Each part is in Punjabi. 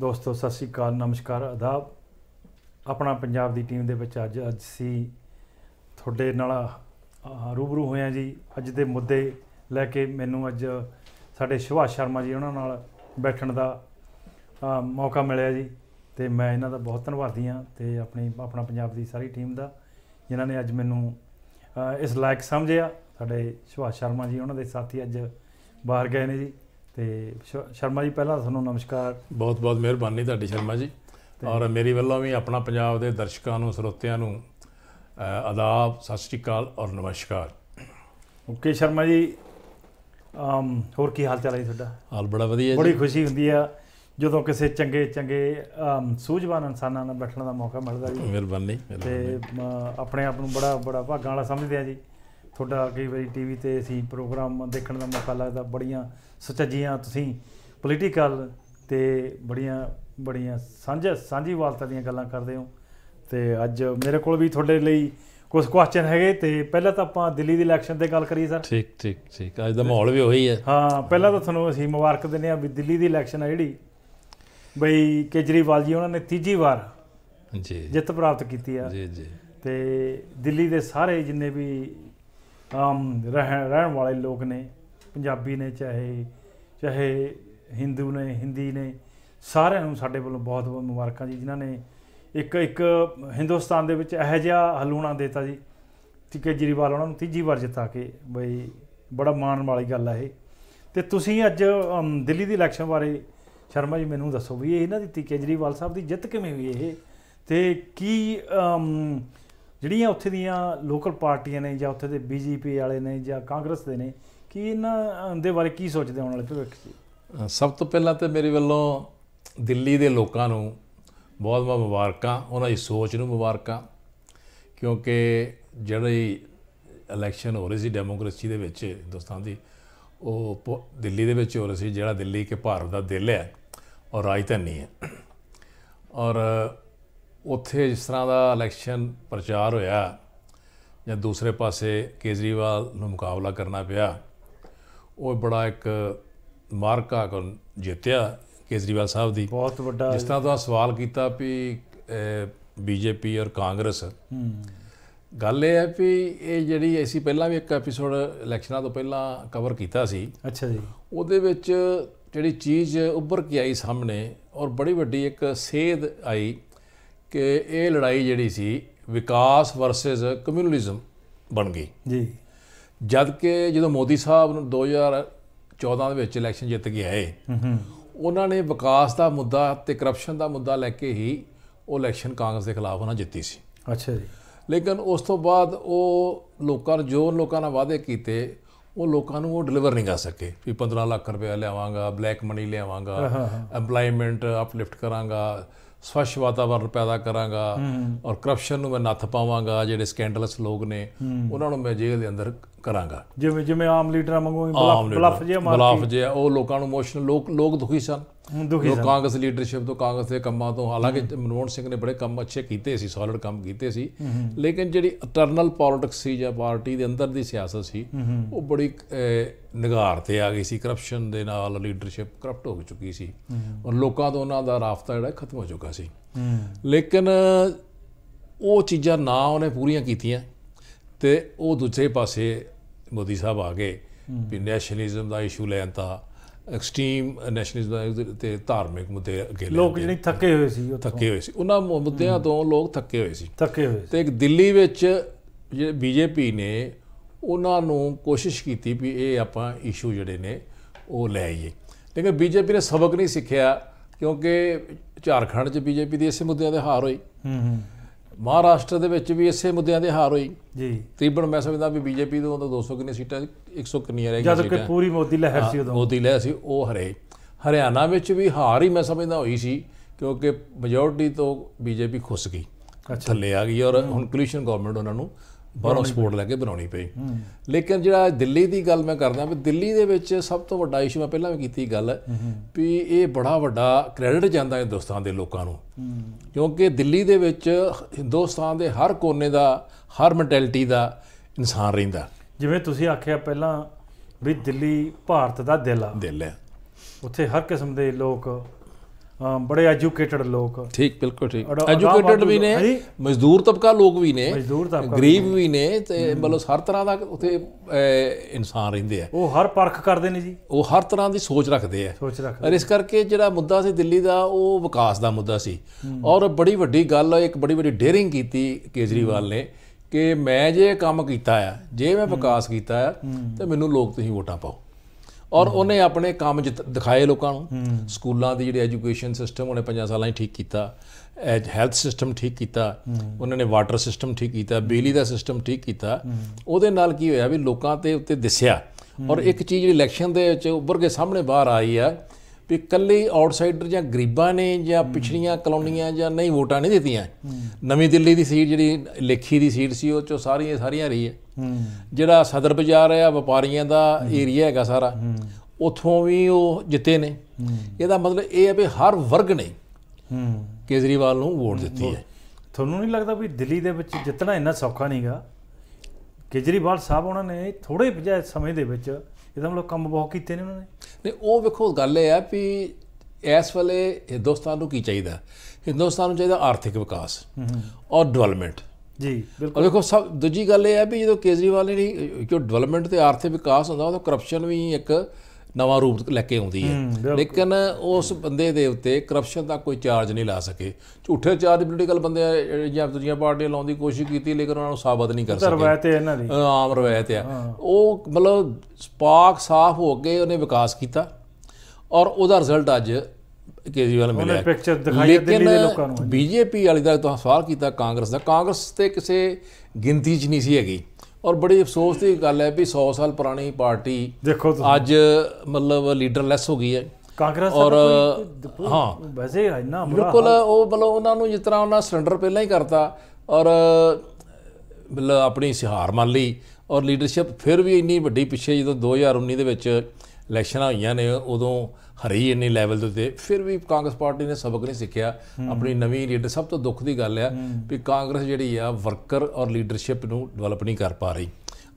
ਦੋਸਤੋ ਸਤਿ ਸ਼੍ਰੀ ਅਕਾਲ ਨਮਸਕਾਰ ਅਦਾਬ ਆਪਣਾ ਪੰਜਾਬ ਦੀ ਟੀਮ ਦੇ ਵਿੱਚ ਅੱਜ ਅੱਜ ਸੀ ਤੁਹਾਡੇ ਨਾਲ ਰੂਬਰੂ ਹੋਇਆ ਜੀ ਅੱਜ ਦੇ ਮੁੱਦੇ ਲੈ ਕੇ ਮੈਨੂੰ ਅੱਜ ਸਾਡੇ ਸੁਭਾਸ਼ ਸ਼ਰਮਾ ਜੀ ਉਹਨਾਂ ਨਾਲ ਬੈਠਣ ਦਾ ਮੌਕਾ ਮਿਲਿਆ ਜੀ ਤੇ ਮੈਂ ਇਹਨਾਂ ਦਾ ਬਹੁਤ ਧੰਨਵਾਦੀ ਹਾਂ ਤੇ ਆਪਣੀ ਆਪਣਾ ਪੰਜਾਬ ਦੀ ਸਾਰੀ ਟੀਮ ਦਾ ਜਿਨ੍ਹਾਂ ਨੇ ਅੱਜ ਮੈਨੂੰ ਇਸ ਲਾਇਕ ਸਮਝਿਆ ਸਾਡੇ ਸੁਭਾਸ਼ ਸ਼ਰਮਾ ਜੀ ਉਹਨਾਂ ਦੇ ਸਾਥੀ ਅੱਜ ਬਾਹਰ ਗਏ ਨੇ ਜੀ ਤੇ ਸ਼ਰਮਾ ਜੀ ਪਹਿਲਾਂ ਤੁਹਾਨੂੰ ਨਮਸਕਾਰ ਬਹੁਤ ਬਹੁਤ ਮਿਹਰਬਾਨੀ ਤੁਹਾਡੀ ਸ਼ਰਮਾ ਜੀ ਔਰ ਮੇਰੀ ਵੱਲੋਂ ਵੀ ਆਪਣਾ ਪੰਜਾਬ ਦੇ ਦਰਸ਼ਕਾਂ ਨੂੰ ਸਰੋਤਿਆਂ ਨੂੰ ਆਦਾਬ ਸਤਿ ਸ਼੍ਰੀ ਅਕਾਲ ਔਰ ਨਮਸਕਾਰ ਓਕੇ ਸ਼ਰਮਾ ਜੀ ਅਮ ਹੋਰ ਕੀ ਹਾਲ ਚਾਲ ਹੈ ਤੁਹਾਡਾ ਹਾਲ ਬੜਾ ਵਧੀਆ ਜੀ ਬੜੀ ਖੁਸ਼ੀ ਹੁੰਦੀ ਆ ਜਦੋਂ ਕਿਸੇ ਚੰਗੇ ਚੰਗੇ ਸੂਝਵਾਨ ਇਨਸਾਨਾਂ ਨਾਲ ਬੈਠਣ ਦਾ ਮੌਕਾ ਮਿਲਦਾ ਜੀ ਮਿਹਰਬਾਨੀ ਤੇ ਆਪਣੇ ਆਪ ਨੂੰ ਬੜਾ ਬੜਾ ਭਾਗਾਂ ਵਾਲਾ ਸਮਝਦੇ ਆ ਜੀ ਤੁਹਾਡਾ ਕਈ ਵਾਰੀ ਟੀਵੀ ਤੇ ਅਸੀਂ ਪ੍ਰੋਗਰਾਮ ਦੇਖਣ ਦਾ ਮੌਕਾ ਲੱਗਦਾ ਬੜੀਆਂ ਸੁਚੱਜੀਆਂ ਤੁਸੀਂ ਪੋਲੀਟੀਕਲ ਤੇ ਬੜੀਆਂ ਬੜੀਆਂ ਸਾਂਝਾ ਸਾਂਝੀ ਵਾਲਤਾ ਦੀਆਂ ਗੱਲਾਂ ਕਰਦੇ ਹੋ ਤੇ ਅੱਜ ਮੇਰੇ ਕੋਲ ਵੀ ਤੁਹਾਡੇ ਲਈ ਕੁਝ ਕੁਐਸਚਨ ਹੈਗੇ ਤੇ ਪਹਿਲਾਂ ਤਾਂ ਆਪਾਂ ਦਿੱਲੀ ਦੀ ਇਲੈਕਸ਼ਨ ਤੇ ਗੱਲ ਕਰੀਏ ਸਰ ਠੀਕ ਠੀਕ ਠੀਕ ਅੱਜ ਦਾ ਮਾਹੌਲ ਵੀ ਉਹੀ ਹੈ ਹਾਂ ਪਹਿਲਾਂ ਤਾਂ ਤੁਹਾਨੂੰ ਅਸੀਂ ਮੁਬਾਰਕ ਦਿੰਦੇ ਆ ਵੀ ਦਿੱਲੀ ਦੀ ਇਲੈਕਸ਼ਨ ਆ ਜਿਹੜੀ ਬਈ ਕੇਜਰੀਵਾਲ ਜੀ ਉਹਨਾਂ ਨੇ ਤੀਜੀ ਵਾਰ ਜੀ ਜਿੱਤ ਪ੍ਰਾਪਤ ਕੀਤੀ ਆ ਜੀ ਜੀ ਤੇ ਦਿੱਲੀ ਦੇ ਸਾਰੇ ਜਿੰਨੇ ਵੀ ਰਹਿਣ ਰਹਿਣ ਵਾਲੇ ਲੋਕ ਨੇ ਪੰਜਾਬੀ ਨੇ ਚਾਹੇ ਚਾਹੇ ਹਿੰਦੂ ਨੇ ਹਿੰਦੀ ਨੇ ਸਾਰਿਆਂ ਨੂੰ ਸਾਡੇ ਵੱਲੋਂ ਬਹੁਤ ਬਹੁਤ ਮੁਬਾਰਕਾਂ ਜੀ ਜਿਨ੍ਹਾਂ ਨੇ ਇੱਕ ਇੱਕ ਹਿੰਦੁਸਤਾਨ ਦੇ ਵਿੱਚ ਇਹੋ ਜਿਹਾ ਹਲੂਣਾ ਦਿੱਤਾ ਜੀ ਕਿ ਕੇਜਰੀਵਾਲ ਉਹਨਾਂ ਨੂੰ ਤੀਜੀ ਵਾਰ ਜਿੱਤਾ ਕੇ ਬਈ ਬੜਾ ਮਾਣ ਵਾਲੀ ਗੱਲ ਆ ਇਹ ਤੇ ਤੁਸੀਂ ਅੱਜ ਦਿੱਲੀ ਦੀ ਇਲੈਕਸ਼ਨ ਬਾਰੇ ਸ਼ਰਮਾ ਜੀ ਮੈਨੂੰ ਦੱਸੋ ਵੀ ਇਹ ਇਹਨਾਂ ਦੀ ਕੇਜਰੀਵਾਲ ਸਾਹਿਬ ਦੀ ਜਿੱਤ ਕਿਵੇਂ ਹੋਈ ਇਹ ਤੇ ਕੀ ਜਿਹੜੀਆਂ ਉੱਥੇ ਦੀਆਂ ਲੋਕਲ ਪਾਰਟੀਆਂ ਨੇ ਜਾਂ ਉੱਥੇ ਦੇ ਬੀਜੇਪੀ ਵਾਲੇ ਨੇ ਜਾਂ ਕਾਂਗਰਸ ਦੇ ਨੇ ਕੀ ਇਹਨਾਂ ਦੇ ਬਾਰੇ ਕੀ ਸੋਚਦੇ ਆਉਣ ਵਾਲੇ ਭਵਿੱਖ ਦੀ ਸਭ ਤੋਂ ਪਹਿਲਾਂ ਤੇ ਮੇਰੇ ਵੱਲੋਂ ਦਿੱਲੀ ਦੇ ਲੋਕਾਂ ਨੂੰ ਬਹੁਤ ਬਹੁਤ ਮੁਬਾਰਕਾਂ ਉਹਨਾਂ ਦੀ ਸੋਚ ਨੂੰ ਮੁਬਾਰਕਾਂ ਕਿਉਂਕਿ ਜਿਹੜੀ ਇਲੈਕਸ਼ਨ ਹੋ ਰਹੀ ਸੀ ਡੈਮੋਕ੍ਰੇਸੀ ਦੇ ਵਿੱਚ ਹਿੰਦੁਸਤਾਨ ਦੀ ਉਹ ਦਿੱਲੀ ਦੇ ਵਿੱਚ ਹੋ ਰਹੀ ਸੀ ਜਿਹੜਾ ਦਿੱਲੀ ਕੇ ਭਾਰਤ ਦਾ ਦਿਲ ਹੈ ਔਰ ਰਾਜਧਾਨੀ ਹੈ ਔਰ ਉੱਥੇ ਜਿਸ ਤਰ੍ਹਾਂ ਦਾ ਇਲੈਕਸ਼ਨ ਪ੍ਰਚਾਰ ਹੋਇਆ ਜਾਂ ਦੂਸਰੇ ਪਾਸੇ ਕੇਜਰੀਵਾਲ ਨੂੰ ਮੁਕਾਬਲਾ ਕਰਨਾ ਪਿਆ ਉਹ ਬੜਾ ਇੱਕ ਮਾਰਕਾ ਕੋਲ ਜਿੱਤਿਆ ਕੇਜਰੀਵਾਲ ਸਾਹਿਬ ਦੀ ਬਹੁਤ ਵੱਡਾ ਜਿਸ ਤਰ੍ਹਾਂ ਦਾ ਸਵਾਲ ਕੀਤਾ ਵੀ ਬੀਜੇਪੀ ਔਰ ਕਾਂਗਰਸ ਗੱਲ ਇਹ ਹੈ ਵੀ ਇਹ ਜਿਹੜੀ ਅਸੀਂ ਪਹਿਲਾਂ ਵੀ ਇੱਕ ਐਪੀਸੋਡ ਇਲੈਕਸ਼ਨਾਂ ਤੋਂ ਪਹਿਲਾਂ ਕਵਰ ਕੀਤਾ ਸੀ ਅੱਛਾ ਜੀ ਉਹਦੇ ਵਿੱਚ ਜਿਹੜੀ ਚੀਜ਼ ਉੱਭਰ ਕੇ ਆਈ ਸਾਹਮਣੇ ਔਰ ਬੜੀ ਵੱਡੀ ਇੱਕ ਸੇਧ ਆਈ ਕਿ ਇਹ ਲੜਾਈ ਜਿਹੜੀ ਸੀ ਵਿਕਾਸ ਵਰਸਸ ਕਮਿਊਨਲਿਜ਼ਮ ਬਣ ਗਈ ਜੀ ਜਦ ਕਿ ਜਦੋਂ ਮੋਦੀ ਸਾਹਿਬ ਨੂੰ 2014 ਦੇ ਵਿੱਚ ਇਲੈਕਸ਼ਨ ਜਿੱਤ ਕੇ ਆਏ ਉਹਨਾਂ ਨੇ ਵਿਕਾਸ ਦਾ ਮੁੱਦਾ ਤੇ ਕਰਪਸ਼ਨ ਦਾ ਮੁੱਦਾ ਲੈ ਕੇ ਹੀ ਉਹ ਇਲੈਕਸ਼ਨ ਕਾਂਗਰਸ ਦੇ ਖਿਲਾਫ ਉਹਨਾਂ ਜਿੱਤੀ ਸੀ ਅੱਛਾ ਜੀ ਲੇਕਿਨ ਉਸ ਤੋਂ ਬਾਅਦ ਉਹ ਲੋਕਾਂ ਨੂੰ ਜੋ ਲੋਕਾਂ ਨਾਲ ਵਾਅਦੇ ਕੀਤੇ ਉਹ ਲੋਕਾਂ ਨੂੰ ਉਹ ਡਿਲੀਵਰ ਨਹੀਂ ਕਰ ਸਕੇ ਵੀ 15 ਲੱਖ ਰੁਪਏ ਲਿਆਵਾਂਗਾ ਬਲੈਕ ਮਨੀ ਲਿਆਵਾਂਗਾ ਐਮਪਲੋਇਮੈਂਟ ਅਪਲਿਫਟ ਕਰਾਂਗਾ ਸਵੱਛ ਵਾਤਾਵਰਣ ਪੈਦਾ ਕਰਾਂਗਾ ਔਰ ਕਰਪਸ਼ਨ ਨੂੰ ਮੈਂ ਨੱਥ ਪਾਵਾਂਗਾ ਜਿਹੜੇ ਸਕੈਂਡਲਸ ਲੋਕ ਨੇ ਉਹਨਾਂ ਨੂੰ ਮੈਂ ਜੇਲ੍ਹ ਦੇ ਅੰਦਰ ਕਰਾਂਗਾ ਜਿਵੇਂ ਜਿਵੇਂ ਆਮ ਲੀਡਰਾਂ ਵਾਂਗੂ ਬਲਫ ਜਿਹਾ ਮਾਰਦੇ ਬਲਫ ਜਿਹਾ ਉਹ ਲੋਕਾਂ ਨੂੰ ਇਮੋਸ਼ਨਲ ਲੋਕ ਲੋਕ ਦੁਖੀ ਸਨ ਲੋਕਾਂ ਕਾਂਗਰਸ ਲੀਡਰਸ਼ਿਪ ਤੋਂ ਕਾਂਗਰਸ ਦੇ ਕੰਮਾਂ ਤੋਂ ਹਾਲਾਂਕਿ ਮਨਮੋਹਨ ਸਿੰਘ ਨੇ ਬੜੇ ਕੰਮ ਅੱਛੇ ਕੀਤੇ ਸੀ ਸੋਲਿਡ ਕੰਮ ਕੀਤੇ ਸੀ ਲੇਕਿਨ ਜਿਹੜੀ ਇਟਰਨਲ ਪੋਲਿਟਿਕਸ ਸੀ ਜਾਂ ਪਾਰਟੀ ਦੇ ਅੰਦਰ ਦੀ ਸਿਆਸਤ ਸੀ ਉਹ ਬੜੀ ਨਿਗਾਰ ਤੇ ਆ ਗਈ ਸੀ ਕਰਪਸ਼ਨ ਦੇ ਨਾਲ ਲੀਡਰਸ਼ਿਪ ਕਰਪਟ ਹੋ ਚੁੱਕੀ ਸੀ ਔਰ ਲੋਕਾਂ ਤੋਂ ਉਹਨਾਂ ਦਾ ਰਾਫਤਾ ਜਿਹੜਾ ਖਤਮ ਹੋ ਚੁੱਕਾ ਸੀ ਲੇਕਿਨ ਉਹ ਚੀਜ਼ਾਂ ਨਾ ਉਹਨੇ ਪੂਰੀਆਂ ਕੀਤੀਆਂ ਤੇ ਉਹ ਦੂਜੇ ਪਾਸੇ ਮੋਦੀ ਸਾਹਿਬ ਆ ਗਏ ਵੀ ਨੈਸ਼ਨਲਿਜ਼ਮ ਦਾ ਇਸ਼ੂ ਲੈਣ ਤਾਂ ਐਕਸਟ੍ਰੀਮ ਨੈਸ਼ਨਲਿਜ਼ਮ ਤੇ ਧਾਰਮਿਕ ਮੁੱਦੇ ਅਗੇ ਲੋਕ ਜਿਹੜੇ ਥੱਕੇ ਹੋਏ ਸੀ ਥੱਕੇ ਹੋਏ ਸੀ ਉਹਨਾਂ ਮੁੱਦਿਆਂ ਤੋਂ ਲੋਕ ਥੱਕੇ ਹੋਏ ਸੀ ਥੱਕੇ ਹੋਏ ਤੇ ਇੱਕ ਦਿੱਲੀ ਵਿੱਚ ਜਿਹੜੇ ਬੀਜੇਪੀ ਨੇ ਉਹਨਾਂ ਨੂੰ ਕੋਸ਼ਿਸ਼ ਕੀਤੀ ਵੀ ਇਹ ਆਪਾਂ ਇਸ਼ੂ ਜਿਹੜੇ ਨੇ ਉਹ ਲੈ ਆਈਏ ਲੇਕਿਨ ਬੀਜੇਪੀ ਨੇ ਸਬਕ ਨਹੀਂ ਸਿੱਖਿਆ ਕਿਉਂਕਿ ਝਾਰਖੰਡ 'ਚ ਬੀਜੇਪੀ ਦੀ ਇਸੇ ਮੁੱਦਿਆਂ ਤੇ ਹਾਰ ਹੋਈ ਹੂੰ ਹੂੰ ਮਹਾਰਾਸ਼ਟਰ ਦੇ ਵਿੱਚ ਵੀ ਇਸੇ ਮੁੱਦਿਆਂ ਦੇ ਹਾਰ ਹੋਈ ਜੀ ਤਕਰੀਬਨ ਮੈਂ ਸਮਝਦਾ ਵੀ ਬੀਜੇਪੀ ਤੋਂ ਉਦੋਂ 200 ਕਿੰਨੀ ਸੀਟਾਂ 100 ਕਿੰਨੀਆਂ ਰਹਿ ਗਈਆਂ ਜਦ ਕਿ ਪੂਰੀ ਮੋਦੀ ਲਹਿਰ ਸੀ ਉਦੋਂ ਮੋਦੀ ਲਹਿਰ ਸੀ ਉਹ ਹਰੇ ਹਰਿਆਣਾ ਵਿੱਚ ਵੀ ਹਾਰ ਹੀ ਮੈਂ ਸਮਝਦਾ ਹੋਈ ਸੀ ਕਿਉਂਕਿ ਮੈਜੋਰਟੀ ਤੋਂ ਬੀਜੇਪੀ ਖੁੱਸ ਗਈ ਥੱਲੇ ਆ ਗਈ ਔਰ ਹੁਣ ਕੋਲੀਸ਼ਨ ਗਵਰਨਮੈਂਟ ਉਹਨਾਂ ਨੂੰ ਬਾਹਰੋਂ ਸਪੋਰਟ ਲੈ ਕੇ ਬਣਾਉਣੀ ਪਈ ਲੇਕਿਨ ਜਿਹੜਾ ਦਿੱਲੀ ਦੀ ਗੱਲ ਮੈਂ ਕਰਦਾ ਵੀ ਦਿੱਲੀ ਦੇ ਵਿੱਚ ਸਭ ਤੋਂ ਵੱਡਾ ਇਸ਼ੂ ਮੈਂ ਪਹਿਲਾਂ ਵੀ ਕੀਤੀ ਗੱਲ ਵੀ ਇਹ ਬੜਾ ਵੱਡਾ ਕ੍ਰੈਡਿਟ ਜਾਂਦਾ ਹੈ ਦੋਸਤਾਂ ਦੇ ਲੋਕਾਂ ਨੂੰ ਕਿਉਂਕਿ ਦਿੱਲੀ ਦੇ ਵਿੱਚ ਹਿੰਦੁਸਤਾਨ ਦੇ ਹਰ ਕੋਨੇ ਦਾ ਹਰ ਮੈਂਟੈਲਿਟੀ ਦਾ ਇਨਸਾਨ ਰਹਿੰਦਾ ਜਿਵੇਂ ਤੁਸੀਂ ਆਖਿਆ ਪਹਿਲਾਂ ਵੀ ਦਿੱਲੀ ਭਾਰਤ ਦਾ ਦਿਲ ਆ ਦਿਲ ਹੈ ਉੱਥੇ ਹਰ ਕਿਸਮ ਦੇ ਲੋਕ ਬੜੇ ਐਜੂਕੇਟਡ ਲੋਕ ਠੀਕ ਬਿਲਕੁਲ ਠੀਕ ਐਜੂਕੇਟਡ ਵੀ ਨੇ ਮਜ਼ਦੂਰ ਤਬਕਾ ਲੋਕ ਵੀ ਨੇ ਗਰੀਬ ਵੀ ਨੇ ਤੇ ਮਤਲਬ ਹਰ ਤਰ੍ਹਾਂ ਦਾ ਉਥੇ ਇਨਸਾਨ ਰਹਿੰਦੇ ਆ ਉਹ ਹਰ ਪਰਖ ਕਰਦੇ ਨੇ ਜੀ ਉਹ ਹਰ ਤਰ੍ਹਾਂ ਦੀ ਸੋਚ ਰੱਖਦੇ ਆ ਸੋਚ ਰੱਖਦੇ ਔਰ ਇਸ ਕਰਕੇ ਜਿਹੜਾ ਮੁੱਦਾ ਸੀ ਦਿੱਲੀ ਦਾ ਉਹ ਵਿਕਾਸ ਦਾ ਮੁੱਦਾ ਸੀ ਔਰ ਬੜੀ ਵੱਡੀ ਗੱਲ ਇੱਕ ਬੜੀ ਵੱਡੀ ਡੇਰਿੰਗ ਕੀਤੀ ਕੇਜਰੀਵਾਲ ਨੇ ਕਿ ਮੈਂ ਜੇ ਕੰਮ ਕੀਤਾ ਆ ਜੇ ਮੈਂ ਵਿਕਾਸ ਕੀਤਾ ਆ ਤੇ ਮੈਨੂੰ ਲੋਕ ਤੁਸੀਂ ਵੋਟਾਂ ਪਾਓ ਔਰ ਉਹਨੇ ਆਪਣੇ ਕੰਮ ਦਿਖਾਏ ਲੋਕਾਂ ਨੂੰ ਸਕੂਲਾਂ ਦੀ ਜਿਹੜੀ ਐਜੂਕੇਸ਼ਨ ਸਿਸਟਮ ਉਹਨੇ 5 ਸਾਲਾਂ ਹੀ ਠੀਕ ਕੀਤਾ ਹੈਲਥ ਸਿਸਟਮ ਠੀਕ ਕੀਤਾ ਉਹਨਾਂ ਨੇ ਵਾਟਰ ਸਿਸਟਮ ਠੀਕ ਕੀਤਾ ਬਿਜਲੀ ਦਾ ਸਿਸਟਮ ਠੀਕ ਕੀਤਾ ਉਹਦੇ ਨਾਲ ਕੀ ਹੋਇਆ ਵੀ ਲੋਕਾਂ ਤੇ ਉੱਤੇ ਦਿਸਿਆ ਔਰ ਇੱਕ ਚੀਜ਼ ਜਿਹੜੀ ਇਲੈਕਸ਼ਨ ਦੇ ਵਿੱਚ ਉੱਭਰ ਕੇ ਸਾਹਮਣੇ ਬਾਹਰ ਆਈ ਆ ਵੀ ਕੱਲੇ ਆਊਟਸਾਈਡਰ ਜਾਂ ਗਰੀਬਾਂ ਨੇ ਜਾਂ ਪਿਛੜੀਆਂ ਕਲੋਨੀਆਂ ਜਾਂ ਨਹੀਂ ਵੋਟਾਂ ਨਹੀਂ ਦਿੱਤੀਆਂ ਨਵੀਂ ਦਿੱਲੀ ਦੀ ਸੀਟ ਜਿਹੜੀ ਲੇਖੀ ਦੀ ਸੀਟ ਸੀ ਉਹ ਚੋਂ ਸਾਰੀਆਂ ਸਾਰੀਆਂ ਰਹੀ ਹੈ ਜਿਹੜਾ ਸਦਰ ਬਾਜ਼ਾਰ ਆ ਵਪਾਰੀਆਂ ਦਾ ਏਰੀਆ ਹੈਗਾ ਸਾਰਾ ਉਥੋਂ ਵੀ ਉਹ ਜਿੱਤੇ ਨੇ ਇਹਦਾ ਮਤਲਬ ਇਹ ਹੈ ਵੀ ਹਰ ਵਰਗ ਨੇ ਕੇਜਰੀਵਾਲ ਨੂੰ ਵੋਟ ਦਿੱਤੀ ਹੈ ਤੁਹਾਨੂੰ ਨਹੀਂ ਲੱਗਦਾ ਵੀ ਦਿੱਲੀ ਦੇ ਵਿੱਚ ਜਿੱਤਣਾ ਇੰਨਾ ਸੌਖਾ ਨਹੀਂਗਾ ਕੇਜਰੀਵਾਲ ਸਾਹਿਬ ਉਹਨਾਂ ਨੇ ਥੋੜੇ ਜਿਹੇ ਸਮੇਂ ਦੇ ਵਿੱਚ ਇਹਦਾ ਮਤਲਬ ਕੰਮ ਬਹੁਤ ਕੀਤੇ ਨੇ ਉਹਨਾਂ ਨੇ ਨਹੀਂ ਉਹ ਵੇਖੋ ਗੱਲ ਇਹ ਆ ਵੀ ਇਸ ਵੇਲੇ ਹਿੰਦੁਸਤਾਨ ਨੂੰ ਕੀ ਚਾਹੀਦਾ ਹਿੰਦੁਸਤਾਨ ਨੂੰ ਚਾਹੀਦਾ ਆਰਥਿਕ ਵਿਕਾਸ ਔਰ ਡਿਵੈਲਪਮੈਂਟ ਜੀ ਬਿਲਕੁਲ ਦੇਖੋ ਸਭ ਦੂਜੀ ਗੱਲ ਇਹ ਹੈ ਵੀ ਜਦੋਂ ਕੇਜਰੀਵਾਲ ਨੇ ਜੋ ਡਿਵੈਲਪਮੈਂਟ ਤੇ ਆਰਥਿਕ ਵਿਕਾਸ ਹੁੰਦਾ ਉਹਦਾ ਕਰਪਸ਼ਨ ਵੀ ਇੱਕ ਨਵਾਂ ਰੂਪ ਲੈ ਕੇ ਆਉਂਦੀ ਹੈ ਲੇਕਿਨ ਉਸ ਬੰਦੇ ਦੇ ਉੱਤੇ ਕਰਪਸ਼ਨ ਦਾ ਕੋਈ ਚਾਰਜ ਨਹੀਂ ਲਾ ਸਕੇ ਝੂਠੇ ਚਾਰਜ ਪੋਲੀਟੀਕਲ ਬੰਦੇ ਜਾਂ ਦੂਜੀਆਂ ਪਾਰਟੀਆਂ ਲਾਉਣ ਦੀ ਕੋਸ਼ਿਸ਼ ਕੀਤੀ ਲੇਕਿਨ ਉਹਨਾਂ ਨੂੰ ਸਾਬਤ ਨਹੀਂ ਕਰ ਸਕੇ ਰਵਾਇਤ ਇਹਨਾਂ ਦੀ ਆਮ ਰਵਾਇਤ ਆ ਉਹ ਮਤਲਬ ਸਪਾਕ ਸਾਫ਼ ਹੋ ਕੇ ਉਹਨੇ ਵਿਕਾਸ ਕੀਤਾ ਔਰ ਉਹਦਾ ਰਿਜ਼ਲਟ ਅੱਜ ਕੇਜੀਵਾਲ ਮਿਲਿਆ ਪਿਕਚਰ ਦਿਖਾਈ ਦਿੱਲੀ ਦੇ ਲੋਕਾਂ ਨੂੰ ਬੀਜੇਪੀ ਵਾਲੀ ਦਾ ਤੁਹਾਨੂੰ ਸਵਾਲ ਕੀਤਾ ਕਾਂਗਰਸ ਦਾ ਕਾਂਗਰਸ ਤੇ ਕਿਸੇ ਗਿਣਤੀ 'ਚ ਨਹੀਂ ਸੀ ਹੈਗੀ ਔਰ ਬੜੀ ਅਫਸੋਸ ਦੀ ਗੱਲ ਹੈ ਵੀ 100 ਸਾਲ ਪੁਰਾਣੀ ਪਾਰਟੀ ਦੇਖੋ ਅੱਜ ਮਤਲਬ ਲੀਡਰਲੈਸ ਹੋ ਗਈ ਹੈ ਕਾਂਗਰਸ ਔਰ ਹਾਂ ਵੈਸੇ ਇੰਨਾ ਬਿਲਕੁਲ ਉਹ ਬਲੋ ਉਹਨਾਂ ਨੂੰ ਜਿਸ ਤਰ੍ਹਾਂ ਉਹਨਾਂ ਸਿਲੰਡਰ ਪਹਿਲਾਂ ਹੀ ਕਰਤਾ ਔਰ ਮਤਲਬ ਆਪਣੀ ਸਿਹਾਰ ਮੰਨ ਲਈ ਔਰ ਲੀਡਰਸ਼ਿਪ ਫਿਰ ਵੀ ਇੰਨੀ ਵੱਡੀ ਪਿੱਛੇ ਜਦੋਂ 2019 ਦੇ ਵਿੱਚ ਇਲੈਕਸ਼ਨਾਂ ਹੋਈਆਂ ਨੇ ਉਦੋਂ ਹਰੀ ਇੰਨੇ ਲੈਵਲ ਦੇ ਉੱਤੇ ਫਿਰ ਵੀ ਕਾਂਗਰਸ ਪਾਰਟੀ ਨੇ ਸਬਕ ਨਹੀਂ ਸਿੱਖਿਆ ਆਪਣੀ ਨਵੀਂ ਲੀਡਰ ਸਭ ਤੋਂ ਦੁੱਖ ਦੀ ਗੱਲ ਆ ਵੀ ਕਾਂਗਰਸ ਜਿਹੜੀ ਆ ਵਰਕਰ ਔਰ ਲੀਡਰਸ਼ਿਪ ਨੂੰ ਡਿਵੈਲਪ ਨਹੀਂ ਕਰ ਪਾ ਰਹੀ